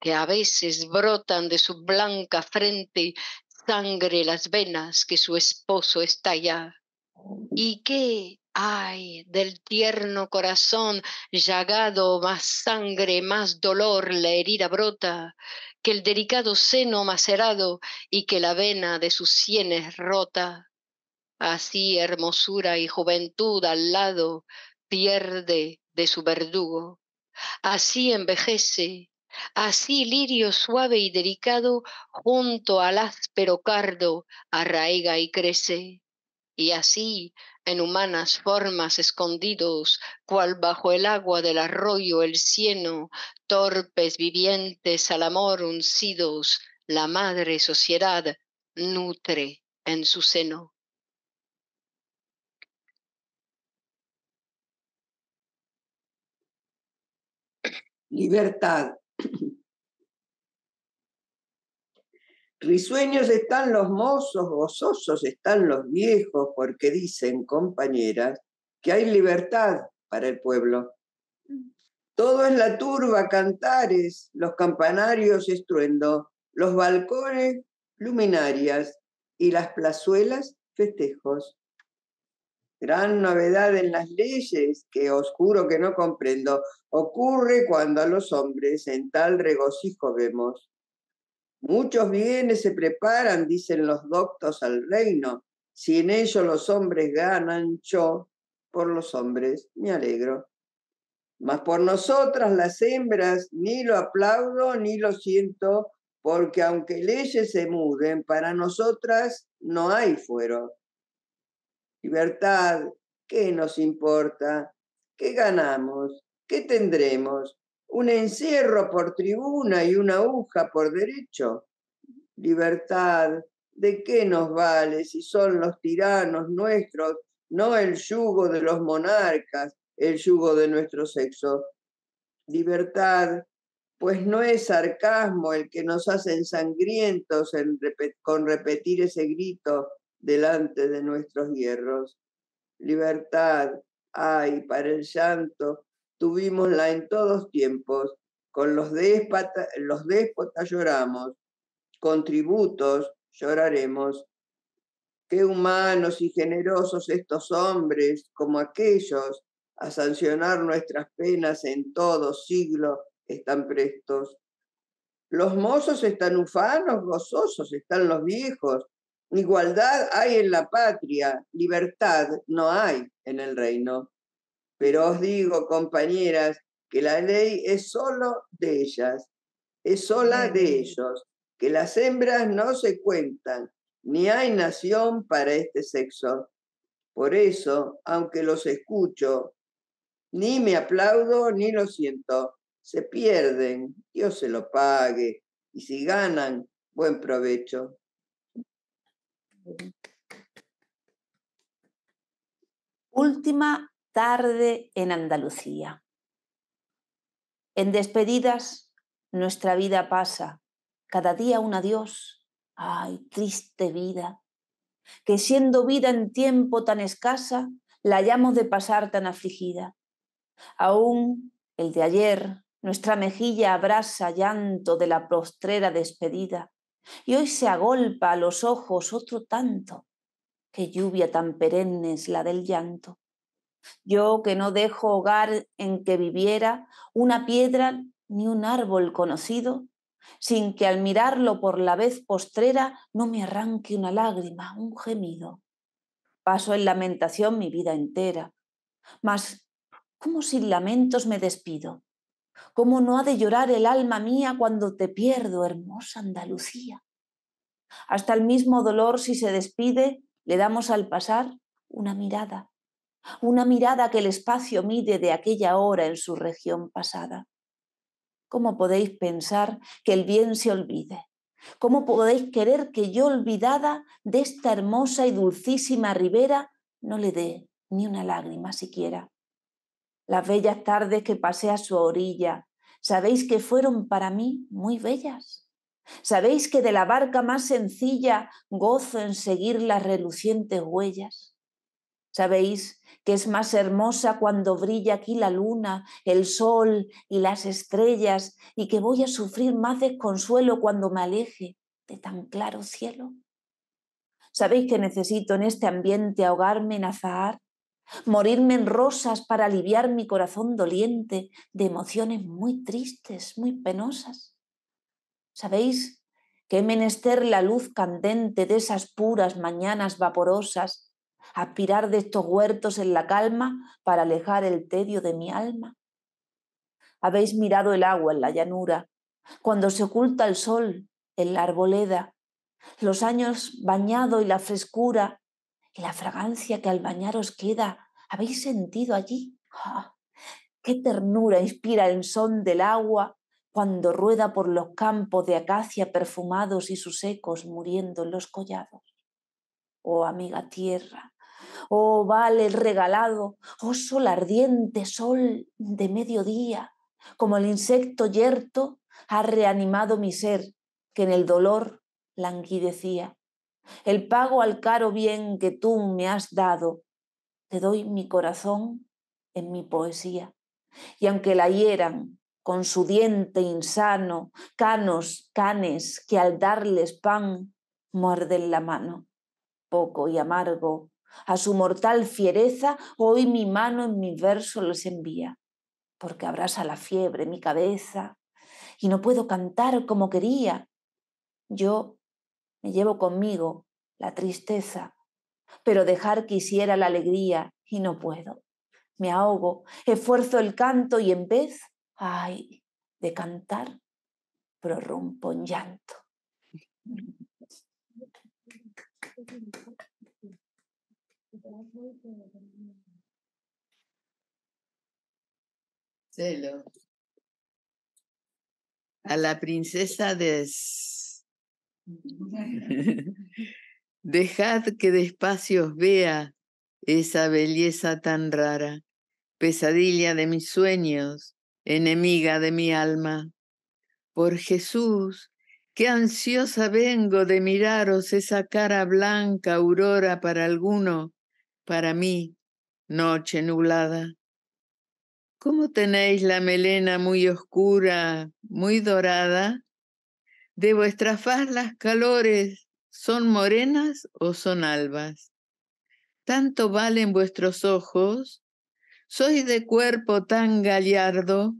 G: que a veces brotan de su blanca frente sangre las venas que su esposo estalla. ¿Y qué hay del tierno corazón llagado, más sangre, más dolor la herida brota, que el delicado seno macerado y que la vena de sus sienes rota. Así hermosura y juventud al lado pierde de su verdugo. Así envejece, así lirio suave y delicado junto al áspero cardo arraiga y crece. Y así en humanas formas escondidos, cual bajo el agua del arroyo el cieno, torpes vivientes al amor uncidos, la madre sociedad nutre en su seno.
E: Libertad. Risueños están los mozos, gozosos están los viejos, porque dicen, compañeras, que hay libertad para el pueblo. Todo es la turba, cantares, los campanarios estruendo, los balcones luminarias y las plazuelas festejos. Gran novedad en las leyes que oscuro que no comprendo ocurre cuando a los hombres en tal regocijo vemos. Muchos bienes se preparan, dicen los doctos al reino. Si en ello los hombres ganan, yo por los hombres me alegro. Mas por nosotras las hembras ni lo aplaudo ni lo siento, porque aunque leyes se muden, para nosotras no hay fuero. Libertad, ¿qué nos importa? ¿Qué ganamos? ¿Qué tendremos? un encierro por tribuna y una aguja por derecho. Libertad, ¿de qué nos vale si son los tiranos nuestros, no el yugo de los monarcas, el yugo de nuestro sexo? Libertad, pues no es sarcasmo el que nos hacen sangrientos con repetir ese grito delante de nuestros hierros. Libertad, ay, para el llanto tuvimosla en todos tiempos, con los, los déspotas lloramos, con tributos lloraremos. Qué humanos y generosos estos hombres, como aquellos, a sancionar nuestras penas en todo siglo están prestos. Los mozos están ufanos, gozosos están los viejos. Igualdad hay en la patria, libertad no hay en el reino. Pero os digo, compañeras, que la ley es solo de ellas, es sola de ellos, que las hembras no se cuentan, ni hay nación para este sexo. Por eso, aunque los escucho, ni me aplaudo ni lo siento, se pierden, Dios se lo pague, y si ganan, buen provecho.
B: Última tarde en Andalucía. En despedidas nuestra vida pasa, cada día un adiós. Ay, triste vida, que siendo vida en tiempo tan escasa, la hallamos de pasar tan afligida. Aún el de ayer, nuestra mejilla abrasa llanto de la prostrera despedida, y hoy se agolpa a los ojos otro tanto, que lluvia tan perenne es la del llanto yo que no dejo hogar en que viviera, una piedra ni un árbol conocido, sin que al mirarlo por la vez postrera no me arranque una lágrima, un gemido. Paso en lamentación mi vida entera, mas ¿cómo sin lamentos me despido? ¿Cómo no ha de llorar el alma mía cuando te pierdo, hermosa Andalucía? Hasta el mismo dolor si se despide, le damos al pasar una mirada una mirada que el espacio mide de aquella hora en su región pasada. ¿Cómo podéis pensar que el bien se olvide? ¿Cómo podéis querer que yo, olvidada de esta hermosa y dulcísima ribera, no le dé ni una lágrima siquiera? Las bellas tardes que pasé a su orilla, sabéis que fueron para mí muy bellas. Sabéis que de la barca más sencilla gozo en seguir las relucientes huellas ¿Sabéis que es más hermosa cuando brilla aquí la luna, el sol y las estrellas y que voy a sufrir más desconsuelo cuando me aleje de tan claro cielo? ¿Sabéis que necesito en este ambiente ahogarme en azahar, morirme en rosas para aliviar mi corazón doliente de emociones muy tristes, muy penosas? ¿Sabéis que he menester la luz candente de esas puras mañanas vaporosas aspirar de estos huertos en la calma para alejar el tedio de mi alma? Habéis mirado el agua en la llanura, cuando se oculta el sol en la arboleda, los años bañado y la frescura y la fragancia que al bañar os queda, ¿habéis sentido allí? ¡Ah! ¡Qué ternura inspira el son del agua cuando rueda por los campos de acacia perfumados y sus ecos muriendo en los collados! Oh amiga tierra, oh vale regalado, oh sol ardiente, sol de mediodía, como el insecto yerto ha reanimado mi ser, que en el dolor languidecía. El pago al caro bien que tú me has dado, te doy mi corazón en mi poesía. Y aunque la hieran con su diente insano, canos, canes, que al darles pan muerden la mano. Poco y amargo a su mortal fiereza hoy mi mano en mi verso los envía, porque abrasa la fiebre mi cabeza y no puedo cantar como quería. Yo me llevo conmigo la tristeza, pero dejar quisiera la alegría y no puedo. Me ahogo, esfuerzo el canto y en vez, ay, de cantar, prorrumpo en llanto.
F: Celo. A la princesa de... Dejad que despacio os vea esa belleza tan rara, pesadilla de mis sueños, enemiga de mi alma. Por Jesús, qué ansiosa vengo de miraros esa cara blanca aurora para alguno para mí, noche nublada. ¿Cómo tenéis la melena muy oscura, muy dorada? ¿De vuestra faz las calores son morenas o son albas? Tanto valen vuestros ojos, sois de cuerpo tan gallardo.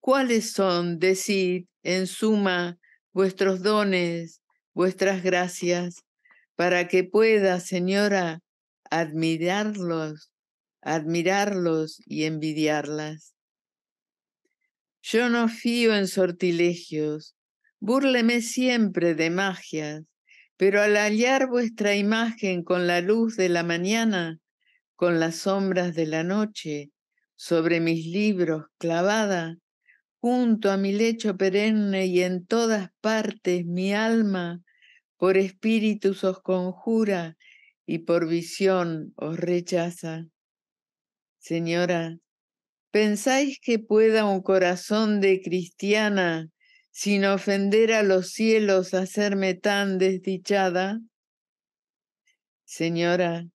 F: ¿Cuáles son, decid, en suma, vuestros dones, vuestras gracias, para que pueda, señora, admirarlos, admirarlos y envidiarlas. Yo no fío en sortilegios, búrleme siempre de magias, pero al hallar vuestra imagen con la luz de la mañana, con las sombras de la noche, sobre mis libros clavada, junto a mi lecho perenne y en todas partes mi alma, por espíritus os conjura y por visión os rechaza. Señora, ¿pensáis que pueda un corazón de cristiana, sin ofender a los cielos, hacerme tan desdichada? Señora,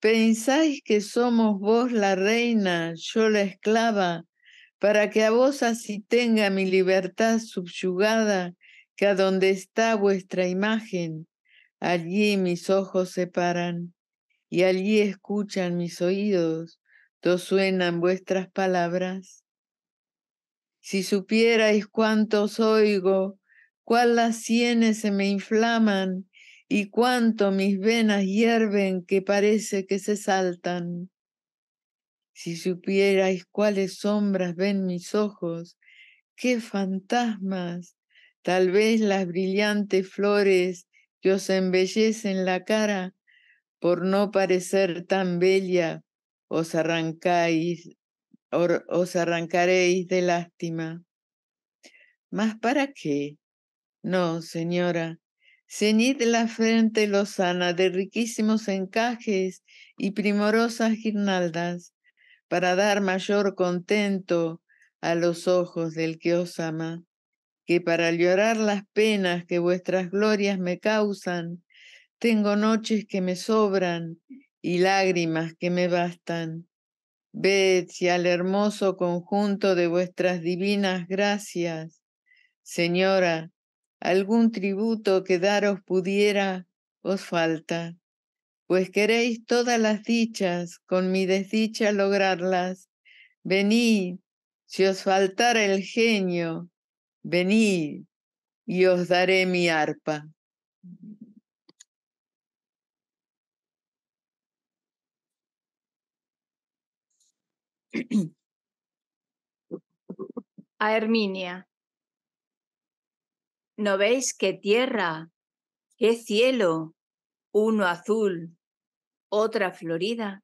F: ¿pensáis que somos vos la reina, yo la esclava, para que a vos así tenga mi libertad subyugada, que adonde está vuestra imagen, Allí mis ojos se paran y allí escuchan mis oídos, dos suenan vuestras palabras. Si supierais cuántos oigo, cuál las sienes se me inflaman y cuánto mis venas hierven que parece que se saltan. Si supierais cuáles sombras ven mis ojos, qué fantasmas, tal vez las brillantes flores que os embellecen en la cara, por no parecer tan bella, os arrancáis, os arrancaréis de lástima. ¿Mas para qué? No, señora, ceñid la frente lozana de riquísimos encajes y primorosas guirnaldas, para dar mayor contento a los ojos del que os ama que para llorar las penas que vuestras glorias me causan, tengo noches que me sobran y lágrimas que me bastan. Ved si al hermoso conjunto de vuestras divinas gracias, Señora, algún tributo que daros pudiera, os falta, pues queréis todas las dichas, con mi desdicha lograrlas. Venid, si os faltara el genio, venid y os daré mi arpa.
H: A Herminia. ¿No veis qué tierra, qué cielo, uno azul, otra florida?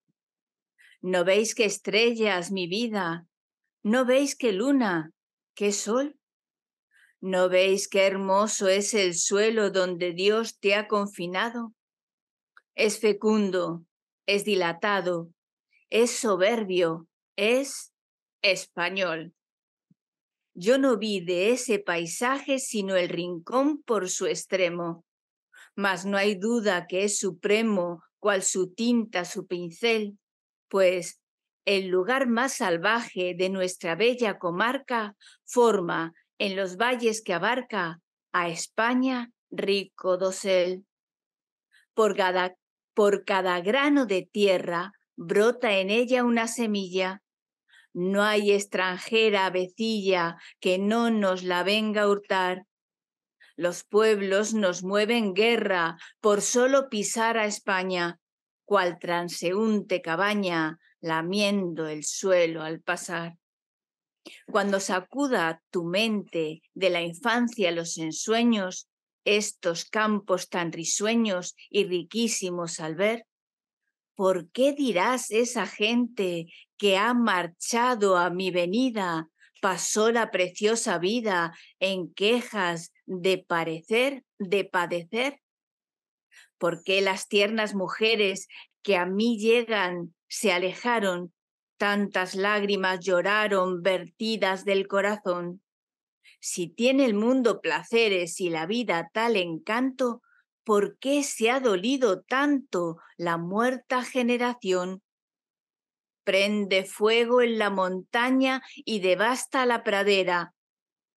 H: ¿No veis qué estrellas, mi vida? ¿No veis qué luna, qué sol? ¿No veis qué hermoso es el suelo donde Dios te ha confinado? Es fecundo, es dilatado, es soberbio, es español. Yo no vi de ese paisaje sino el rincón por su extremo, mas no hay duda que es supremo cual su tinta, su pincel, pues el lugar más salvaje de nuestra bella comarca forma en los valles que abarca a España rico dosel. Por cada, por cada grano de tierra brota en ella una semilla. No hay extranjera vecilla que no nos la venga a hurtar. Los pueblos nos mueven guerra por solo pisar a España, cual transeúnte cabaña lamiendo el suelo al pasar. Cuando sacuda tu mente de la infancia los ensueños, estos campos tan risueños y riquísimos al ver, ¿por qué dirás esa gente que ha marchado a mi venida, pasó la preciosa vida en quejas de parecer, de padecer? ¿Por qué las tiernas mujeres que a mí llegan se alejaron tantas lágrimas lloraron vertidas del corazón. Si tiene el mundo placeres y la vida tal encanto, ¿por qué se ha dolido tanto la muerta generación? Prende fuego en la montaña y devasta la pradera,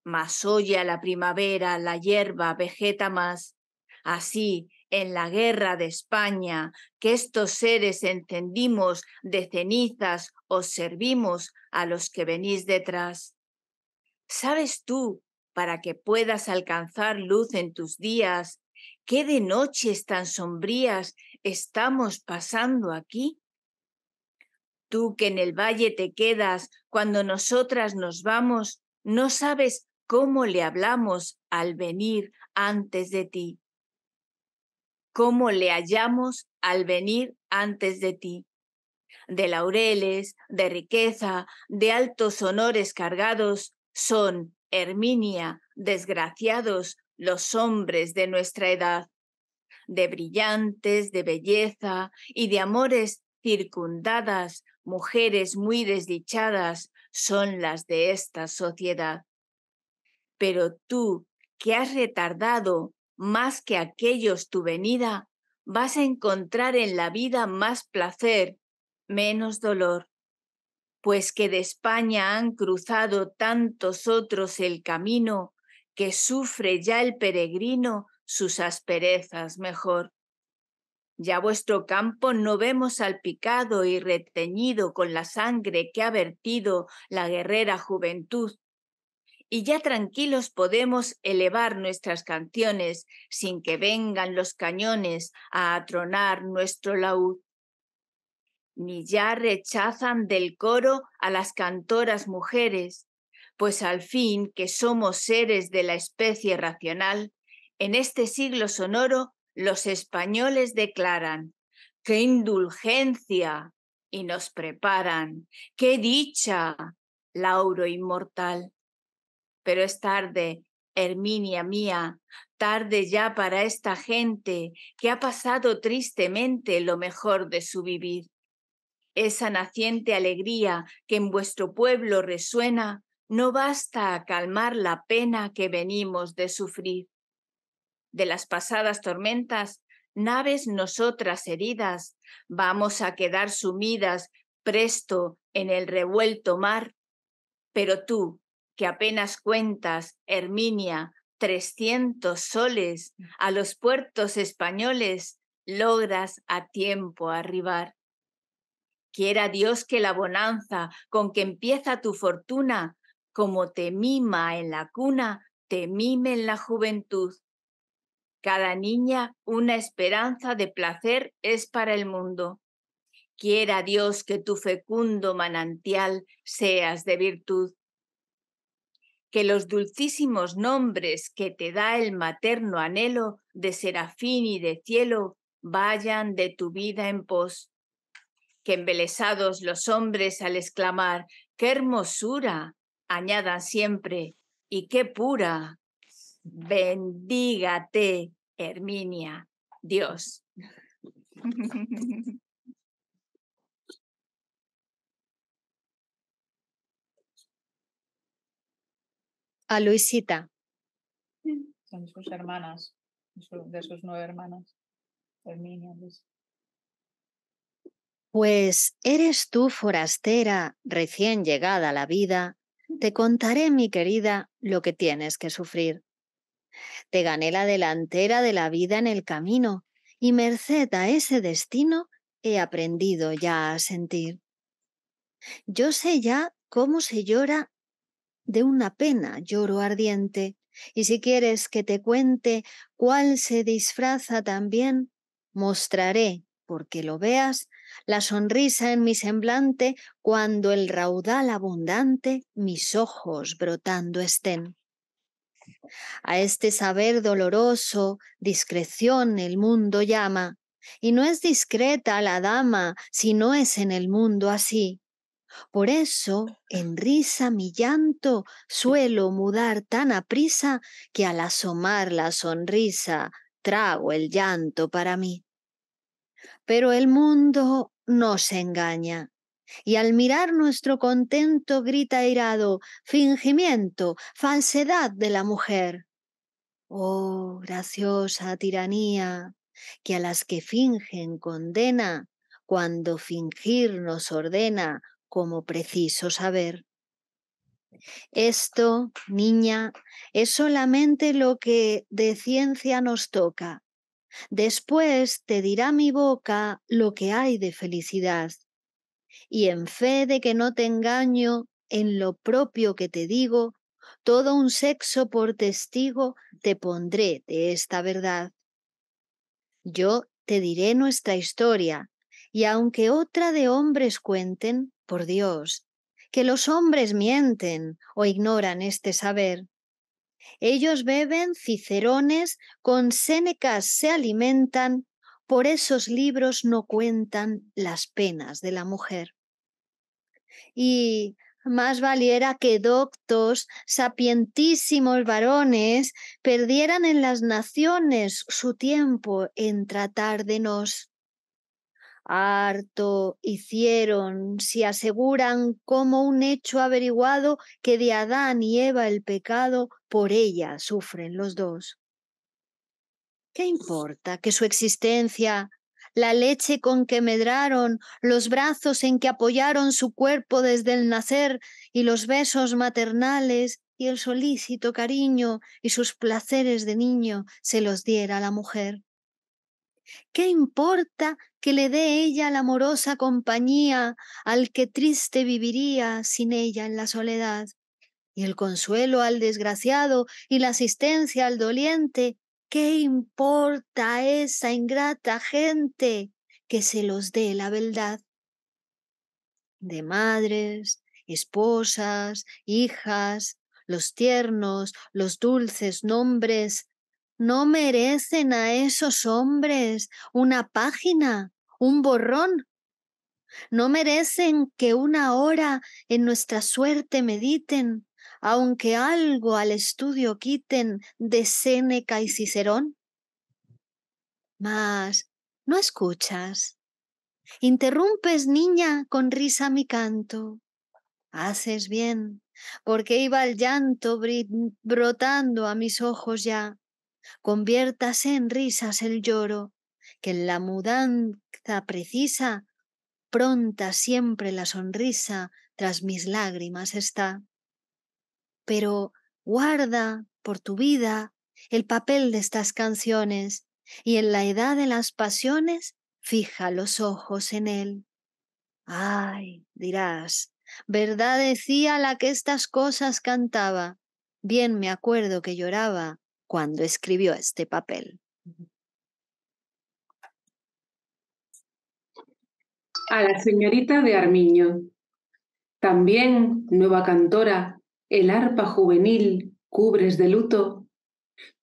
H: mas oye a la primavera la hierba vegeta más. Así, en la guerra de España, que estos seres encendimos de cenizas os servimos a los que venís detrás. ¿Sabes tú, para que puedas alcanzar luz en tus días, qué de noches tan sombrías estamos pasando aquí? Tú que en el valle te quedas cuando nosotras nos vamos, no sabes cómo le hablamos al venir antes de ti. Cómo le hallamos al venir antes de ti de laureles, de riqueza, de altos honores cargados, son, Herminia, desgraciados los hombres de nuestra edad, de brillantes, de belleza y de amores circundadas, mujeres muy desdichadas son las de esta sociedad. Pero tú, que has retardado más que aquellos tu venida, vas a encontrar en la vida más placer menos dolor, pues que de España han cruzado tantos otros el camino, que sufre ya el peregrino sus asperezas mejor. Ya vuestro campo no vemos salpicado y reteñido con la sangre que ha vertido la guerrera juventud. Y ya tranquilos podemos elevar nuestras canciones sin que vengan los cañones a atronar nuestro laúd ni ya rechazan del coro a las cantoras mujeres, pues al fin que somos seres de la especie racional, en este siglo sonoro los españoles declaran, ¡qué indulgencia! y nos preparan, ¡qué dicha! Lauro inmortal. Pero es tarde, Herminia mía, tarde ya para esta gente que ha pasado tristemente lo mejor de su vivir esa naciente alegría que en vuestro pueblo resuena no basta a calmar la pena que venimos de sufrir. De las pasadas tormentas, naves nosotras heridas, vamos a quedar sumidas presto en el revuelto mar. Pero tú, que apenas cuentas, Herminia, trescientos soles a los puertos españoles, logras a tiempo arribar. Quiera Dios que la bonanza con que empieza tu fortuna, como te mima en la cuna, te mime en la juventud. Cada niña una esperanza de placer es para el mundo. Quiera Dios que tu fecundo manantial seas de virtud. Que los dulcísimos nombres que te da el materno anhelo de serafín y de cielo vayan de tu vida en pos que embelesados los hombres al exclamar, ¡qué hermosura! añadan siempre, ¡y qué pura! Bendígate, Herminia, Dios.
C: A Luisita.
A: Son sus hermanas, de sus nueve hermanas. Herminia, Luisita.
C: Pues eres tú forastera recién llegada a la vida, te contaré, mi querida, lo que tienes que sufrir. Te gané la delantera de la vida en el camino, y merced a ese destino he aprendido ya a sentir. Yo sé ya cómo se llora de una pena, lloro ardiente, y si quieres que te cuente cuál se disfraza también, mostraré porque lo veas, la sonrisa en mi semblante, cuando el raudal abundante mis ojos brotando estén. A este saber doloroso, discreción el mundo llama, y no es discreta la dama si no es en el mundo así. Por eso, en risa mi llanto suelo mudar tan aprisa que al asomar la sonrisa trago el llanto para mí. Pero el mundo nos engaña. Y al mirar nuestro contento grita airado, fingimiento, falsedad de la mujer. Oh, graciosa tiranía, que a las que fingen condena, cuando fingir nos ordena, como preciso saber. Esto, niña, es solamente lo que de ciencia nos toca, Después te dirá mi boca lo que hay de felicidad. Y en fe de que no te engaño en lo propio que te digo, todo un sexo por testigo te pondré de esta verdad. Yo te diré nuestra historia, y aunque otra de hombres cuenten, por Dios, que los hombres mienten o ignoran este saber, ellos beben cicerones, con Sénecas se alimentan, por esos libros no cuentan las penas de la mujer. Y más valiera que doctos, sapientísimos varones, perdieran en las naciones su tiempo en tratar de nos harto hicieron si aseguran como un hecho averiguado que de Adán y Eva el pecado por ella sufren los dos. ¿Qué importa que su existencia, la leche con que medraron, los brazos en que apoyaron su cuerpo desde el nacer y los besos maternales y el solícito cariño y sus placeres de niño se los diera la mujer? ¿Qué importa que le dé ella la amorosa compañía al que triste viviría sin ella en la soledad, y el consuelo al desgraciado y la asistencia al doliente, ¿qué importa a esa ingrata gente que se los dé la verdad? De madres, esposas, hijas, los tiernos, los dulces nombres ¿No merecen a esos hombres una página, un borrón? ¿No merecen que una hora en nuestra suerte mediten, aunque algo al estudio quiten de Séneca y Cicerón? Mas, ¿no escuchas? Interrumpes, niña, con risa mi canto. Haces bien, porque iba el llanto brotando a mis ojos ya conviértase en risas el lloro, que en la mudanza precisa, pronta siempre la sonrisa tras mis lágrimas está. Pero guarda por tu vida el papel de estas canciones y en la edad de las pasiones fija los ojos en él. Ay, dirás, verdad decía la que estas cosas cantaba, bien me acuerdo que lloraba cuando escribió este papel.
D: A la señorita de
C: Armiño. También,
D: nueva cantora, el arpa juvenil cubres de luto.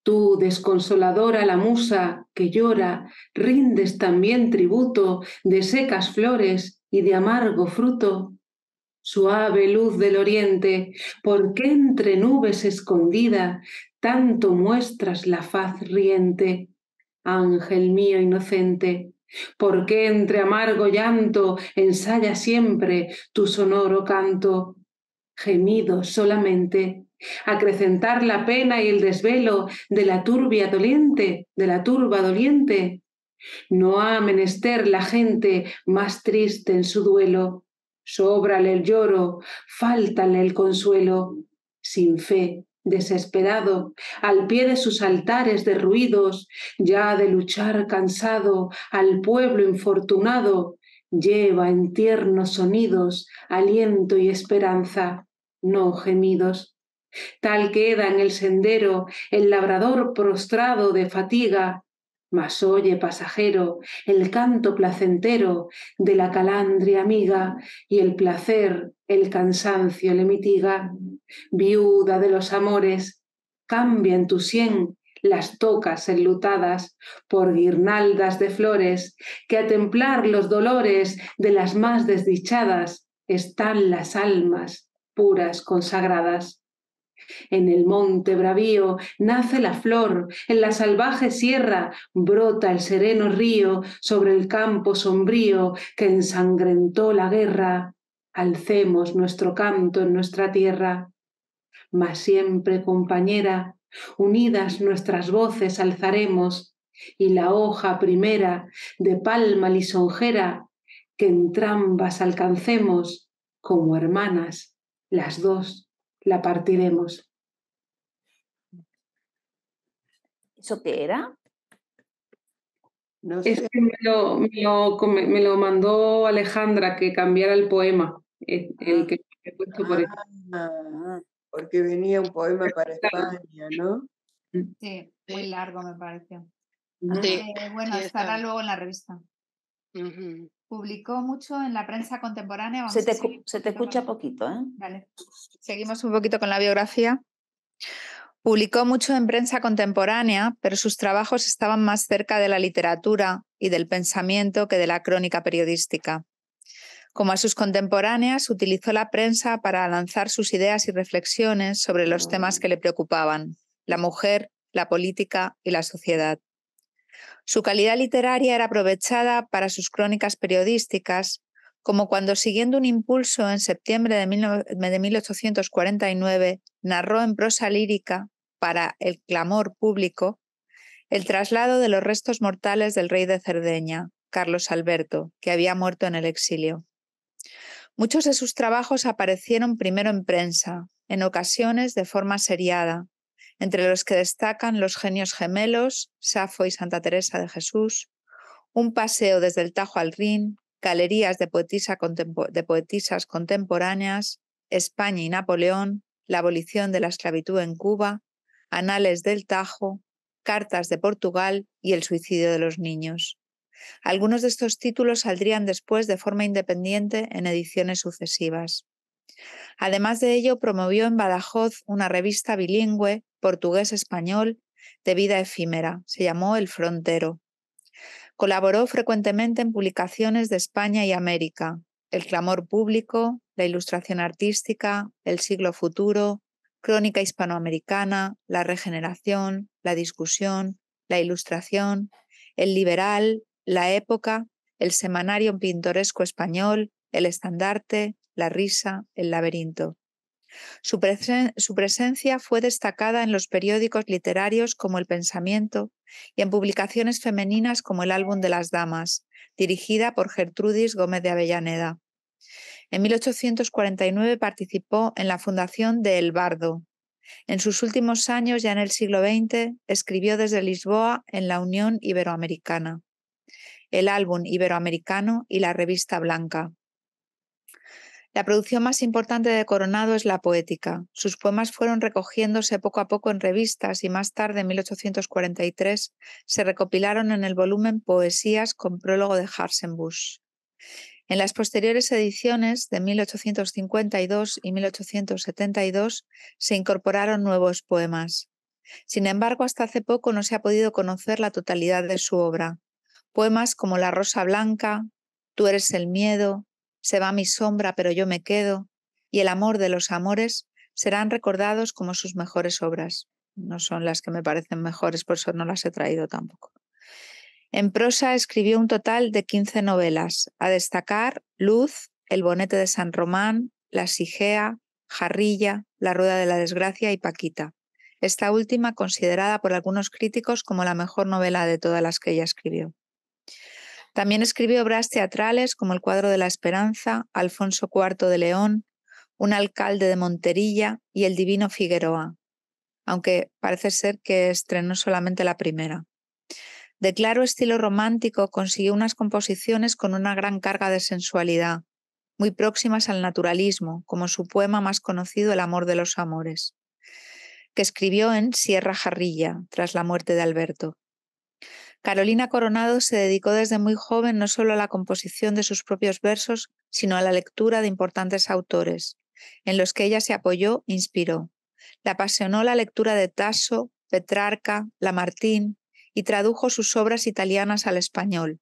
D: Tú, desconsoladora la musa que llora, rindes también tributo de secas flores y de amargo fruto suave luz del oriente, ¿por qué entre nubes escondida tanto muestras la faz riente? Ángel mío inocente, ¿por qué entre amargo llanto ensaya siempre tu sonoro canto? Gemido solamente, acrecentar la pena y el desvelo de la turbia doliente, de la turba doliente. No ha menester la gente más triste en su duelo, Sóbrale el lloro, fáltale el consuelo, sin fe, desesperado, al pie de sus altares derruidos, ya de luchar cansado, al pueblo infortunado, lleva en tiernos sonidos aliento y esperanza, no gemidos. Tal queda en el sendero el labrador prostrado de fatiga, mas oye, pasajero, el canto placentero de la calandria amiga y el placer, el cansancio le mitiga. Viuda de los amores, cambia en tu sien las tocas enlutadas por guirnaldas de flores, que a templar los dolores de las más desdichadas están las almas puras consagradas. En el monte bravío nace la flor, en la salvaje sierra brota el sereno río sobre el campo sombrío que ensangrentó la guerra. Alcemos nuestro canto en nuestra tierra. Mas siempre, compañera, unidas nuestras voces alzaremos y la hoja primera de palma lisonjera que entrambas alcancemos como hermanas las dos la partiremos.
B: ¿Eso qué era?
D: Es que me lo, me, lo, mandó Alejandra que cambiara el poema, eh, ah. que
E: ah, Porque venía un poema para España, ¿no? Sí,
A: muy largo me pareció.
E: Eh,
A: bueno, estará luego en la revista publicó mucho en la prensa contemporánea. se te, escucha poquito, ¿eh? Seguimos un poquito con la biografía. Publicó mucho en prensa contemporánea, pero sus trabajos estaban más cerca de la literatura y del pensamiento que de la crónica periodística. Como a sus contemporáneas, utilizó la prensa para lanzar sus ideas y reflexiones sobre los temas que le preocupaban, la mujer, la política y la sociedad. Su calidad literaria era aprovechada para sus crónicas periodísticas, como cuando, siguiendo un impulso en septiembre de 1849, narró en prosa lírica, para el clamor público, el traslado de los restos mortales del rey de Cerdeña, Carlos Alberto, que había muerto en el exilio. Muchos de sus trabajos aparecieron primero en prensa, en ocasiones de forma seriada, entre los que destacan los genios gemelos, Safo y Santa Teresa de Jesús, un paseo desde el Tajo al Rin, galerías de, de poetisas contemporáneas, España y Napoleón, la abolición de la esclavitud en Cuba, Anales del Tajo, Cartas de Portugal y El suicidio de los niños. Algunos de estos títulos saldrían después de forma independiente en ediciones sucesivas. Además de ello, promovió en Badajoz una revista bilingüe portugués-español de vida efímera. Se llamó El Frontero. Colaboró frecuentemente en publicaciones de España y América, El Clamor Público, La Ilustración Artística, El Siglo Futuro, Crónica Hispanoamericana, La Regeneración, La Discusión, La Ilustración, El Liberal, La Época, El Semanario Pintoresco Español, El Estandarte, La Risa, El Laberinto. Su, presencia fue destacada en los periódicos literarios como El Pensamiento y en publicaciones femeninas como El Álbum de las Damas, dirigida por Gertrudis Gómez de Avellaneda. En 1849 participó en la fundación de El Bardo. En sus últimos años, ya en el siglo XX, escribió desde Lisboa en la Unión Iberoamericana, el álbum Iberoamericano y la revista Blanca. La producción más importante de Coronado es la poética. Sus poemas fueron recogiéndose poco a poco en revistas y más tarde, en 1843, se recopilaron en el volumen Poesías con prólogo de Harsenbusch. En las posteriores ediciones de 1852 y 1872 se incorporaron nuevos poemas. Sin embargo, hasta hace poco no se ha podido conocer la totalidad de su obra. Poemas como La Rosa Blanca, Tú eres el miedo, se va mi sombra, pero yo me quedo, y el amor de los amores serán recordados como sus mejores obras. No son las que me parecen mejores, por eso no las he traído tampoco. En prosa escribió un total de 15 novelas, a destacar Luz, El bonete de San Román, La Sigea, Jarrilla, La Rueda de la Desgracia y Paquita. Esta última considerada por algunos críticos como la mejor novela de todas las que ella escribió. También escribió obras teatrales como El cuadro de la esperanza, Alfonso IV de León, Un alcalde de Monterilla y El divino Figueroa, aunque parece ser que estrenó solamente la primera. De claro estilo romántico consiguió unas composiciones con una gran carga de sensualidad, muy próximas al naturalismo, como su poema más conocido El amor de los amores, que escribió en Sierra Jarrilla tras la muerte de Alberto Carolina Coronado se dedicó desde muy joven no solo a la composición de sus propios versos, sino a la lectura de importantes autores, en los que ella se apoyó e inspiró. Le apasionó la lectura de Tasso, Petrarca, Lamartine y tradujo sus obras italianas al español.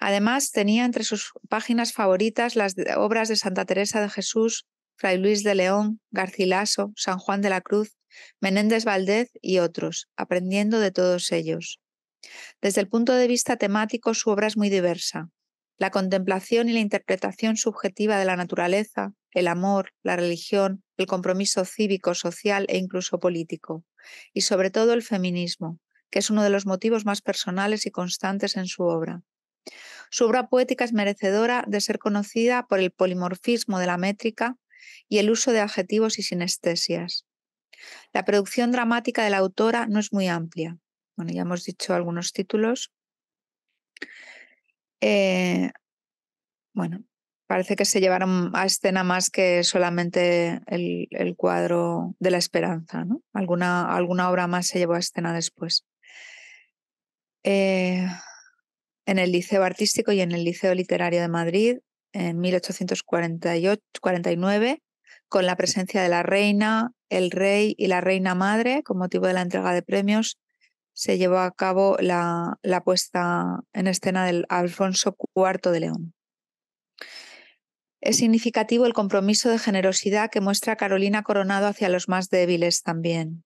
A: Además, tenía entre sus páginas favoritas las obras de Santa Teresa de Jesús, Fray Luis de León, Garcilaso, San Juan de la Cruz, Menéndez Valdez y otros, aprendiendo de todos ellos. Desde el punto de vista temático, su obra es muy diversa. La contemplación y la interpretación subjetiva de la naturaleza, el amor, la religión, el compromiso cívico, social e incluso político, y sobre todo el feminismo, que es uno de los motivos más personales y constantes en su obra. Su obra poética es merecedora de ser conocida por el polimorfismo de la métrica y el uso de adjetivos y sinestesias. La producción dramática de la autora no es muy amplia. Bueno, ya hemos dicho algunos títulos. Eh, bueno, parece que se llevaron a escena más que solamente el, cuadro de la esperanza, Alguna, alguna, obra más se llevó a escena después. Eh, en el Liceo Artístico y en el Liceo Literario de Madrid, en 1849, con la presencia de la reina, el rey y la reina madre, con motivo de la entrega de premios se llevó a cabo la, puesta en escena del Alfonso IV de León. Es significativo el compromiso de generosidad que muestra Carolina Coronado hacia los más débiles también.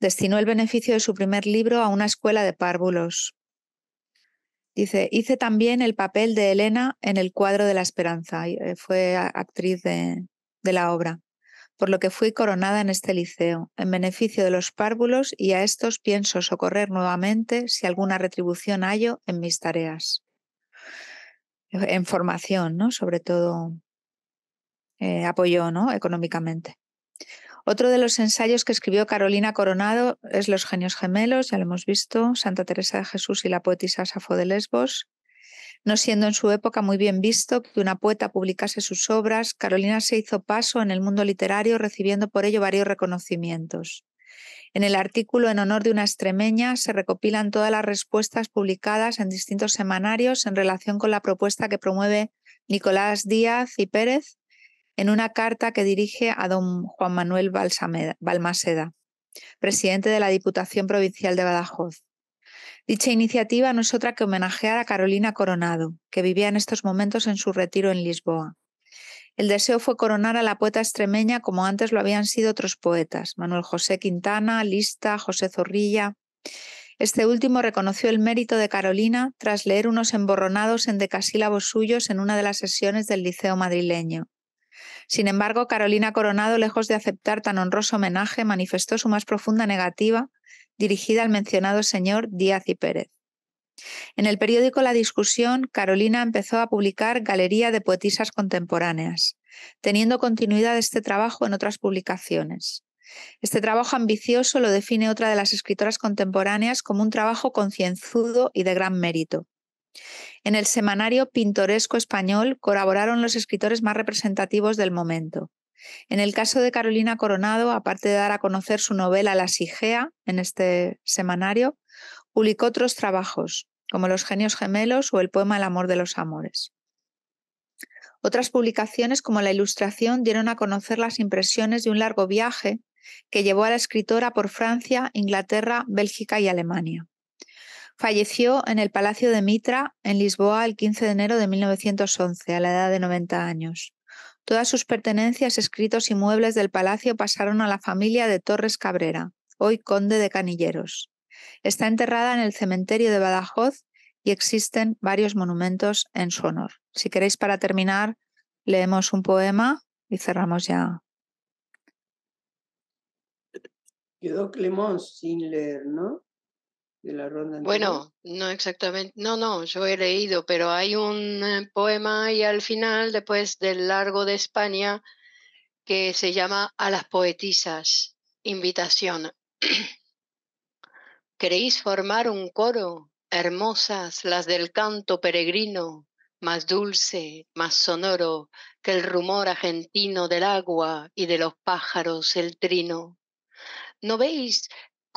A: Destinó el beneficio de su primer libro a una escuela de párvulos. Dice, hice también el papel de Elena en el cuadro de la Esperanza. Eh, fue actriz de la obra por lo que fui coronada en este liceo, en beneficio de los párvulos y a estos pienso socorrer nuevamente si alguna retribución hallo en mis tareas. En formación, ¿no? Sobre todo eh, apoyo ¿no? Económicamente. Otro de los ensayos que escribió Carolina Coronado es Los genios gemelos, ya lo hemos visto, Santa Teresa de Jesús y la poetisa Safo de Lesbos, no siendo en su época muy bien visto que una poeta publicase sus obras, Carolina se hizo paso en el mundo literario recibiendo por ello varios reconocimientos. En el artículo en honor de una extremeña se recopilan todas las respuestas publicadas en distintos semanarios en relación con la propuesta que promueve Nicolás Díaz y Pérez en una carta que dirige a don Juan Manuel Balmaseda, presidente de la Diputación Provincial de Badajoz. Dicha iniciativa no es otra que homenajear a Carolina Coronado, que vivía en estos momentos en su retiro en Lisboa. El deseo fue coronar a la poeta extremeña como antes lo habían sido otros poetas, Manuel José Quintana, Lista, José Zorrilla. Este último reconoció el mérito de Carolina tras leer unos emborronados en decasílabos suyos en una de las sesiones del Liceo madrileño. Sin embargo, Carolina Coronado, lejos de aceptar tan honroso homenaje, manifestó su más profunda negativa dirigida al mencionado señor Díaz y Pérez. En el periódico La Discusión, Carolina empezó a publicar Galería de Poetisas Contemporáneas, teniendo continuidad este trabajo en otras publicaciones. Este trabajo ambicioso lo define otra de las escritoras contemporáneas como un trabajo concienzudo y de gran mérito. En el semanario Pintoresco Español colaboraron los escritores más representativos del momento, en el caso de Carolina Coronado, aparte de dar a conocer su novela La Sigea en este semanario, publicó otros trabajos, como Los genios gemelos o el poema El amor de los amores. Otras publicaciones, como la ilustración, dieron a conocer las impresiones de un largo viaje que llevó a la escritora por Francia, Inglaterra, Bélgica y Alemania. Falleció en el Palacio de Mitra, en Lisboa, el 15 de enero de 1911, a la edad de 90 años. Todas sus pertenencias, escritos y muebles del palacio pasaron a la familia de Torres Cabrera, hoy conde de Canilleros. Está enterrada en el cementerio de Badajoz y existen varios monumentos en su honor. Si queréis, para terminar, leemos un poema y cerramos ya.
E: Quedó Clemón sin leer, ¿no? Bueno,
G: no exactamente, no, no, yo he leído, pero hay un eh, poema y al final, después del Largo de España, que se llama A las poetisas, invitación. ¿Queréis formar un coro? Hermosas las del canto peregrino, más dulce, más sonoro que el rumor argentino del agua y de los pájaros el trino. ¿No veis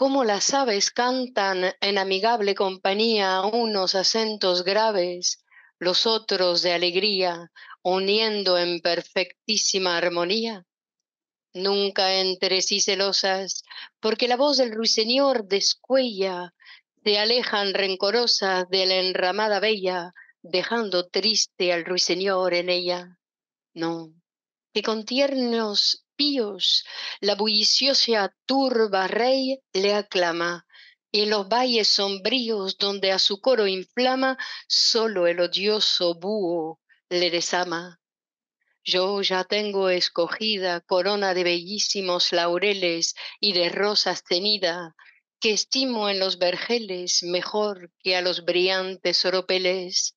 G: cómo las aves cantan en amigable compañía unos acentos graves, los otros de alegría, uniendo en perfectísima armonía. Nunca entre sí celosas, porque la voz del ruiseñor descuella, te alejan rencorosas de la enramada bella, dejando triste al ruiseñor en ella. No, que con tiernos la bulliciosa turba rey le aclama, y en los valles sombríos donde a su coro inflama, solo el odioso búho le desama. Yo ya tengo escogida corona de bellísimos laureles y de rosas tenida, que estimo en los vergeles mejor que a los brillantes oropeles.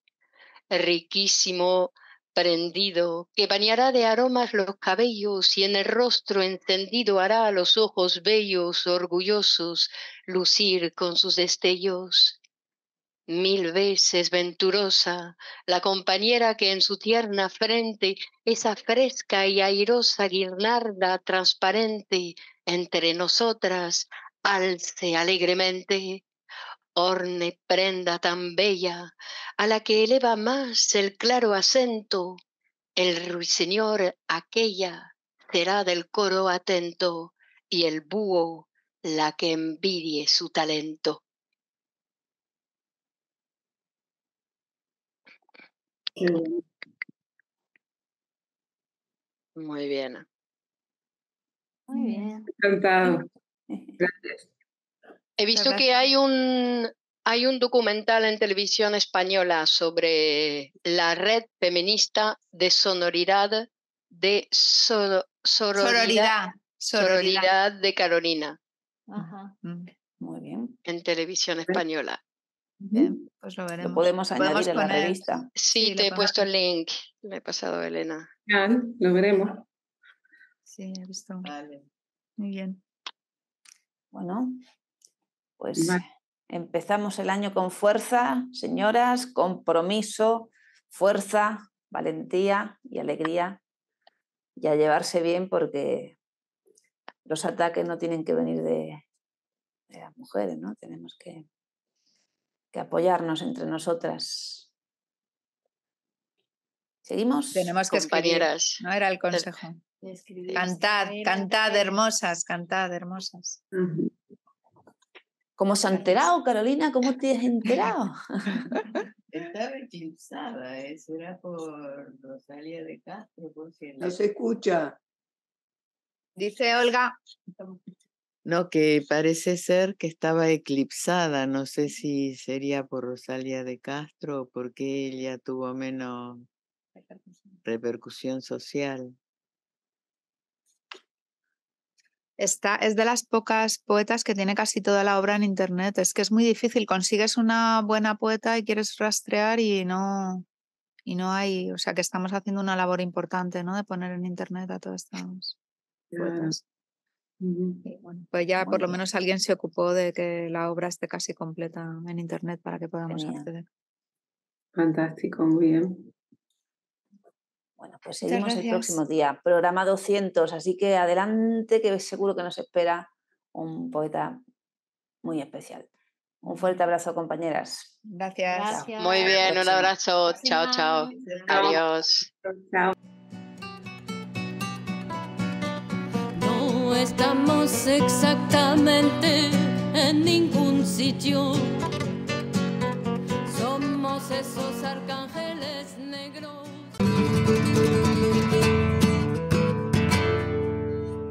G: Riquísimo prendido, que bañará de aromas los cabellos y en el rostro encendido hará a los ojos bellos, orgullosos, lucir con sus destellos. Mil veces venturosa, la compañera que en su tierna frente esa fresca y airosa guirnarda transparente entre nosotras alce alegremente orne prenda tan bella, a la que eleva más el claro acento, el ruiseñor aquella será del coro atento y el búho la que envidie su talento. Muy bien.
E: Muy bien. Encantado. Em, Gracias.
G: He visto que hay un, hay un documental en televisión española sobre la red feminista de sonoridad de sororidad, de Carolina. Mm. Muy bien. En televisión española. Bien, em, pues lo veremos. Lo podemos añadir a la revista. Sí, te he puesto el link. Me he pasado Elena.
D: lo veremos. Sí,
A: he visto. Vale. Muy bien. Bueno, pues
B: empezamos el año con fuerza, señoras, compromiso, fuerza, valentía y alegría y a llevarse bien porque los ataques no tienen que venir de, las mujeres, ¿no? Tenemos que, apoyarnos entre nosotras. ¿Seguimos? Tenemos que compañeras. no era
A: el consejo. Cantad, cantad hermosas, cantad hermosas. ¿Cómo se ha enterado, Carolina? ¿Cómo
B: te has enterado?
A: Estaba eclipsada,
F: eso era por Rosalia de Castro. no se escucha.
A: Dice Olga.
F: No, que parece ser que estaba eclipsada. No sé si sería por Rosalia de Castro o porque ella tuvo menos repercusión social.
A: es de las pocas poetas que tiene casi toda la obra en internet. Es que es muy difícil. Consigues una buena poeta y quieres rastrear y no, y no hay. O sea que estamos haciendo una labor importante, ¿no? De poner en internet a todas estas poetas. pues ya por lo menos alguien se ocupó de que la obra esté casi completa en internet para que podamos acceder. Fantástico, muy bien. Bueno, pues seguimos el próximo
B: día. Programa 200, así que adelante, que seguro que nos espera un poeta muy especial. Un fuerte abrazo, compañeras.
A: Gracias. Muy bien, un abrazo. Chao, chao. Adiós.
G: Chao.
D: No estamos exactamente en ningún
G: sitio. Somos esos arcángeles negros. thank you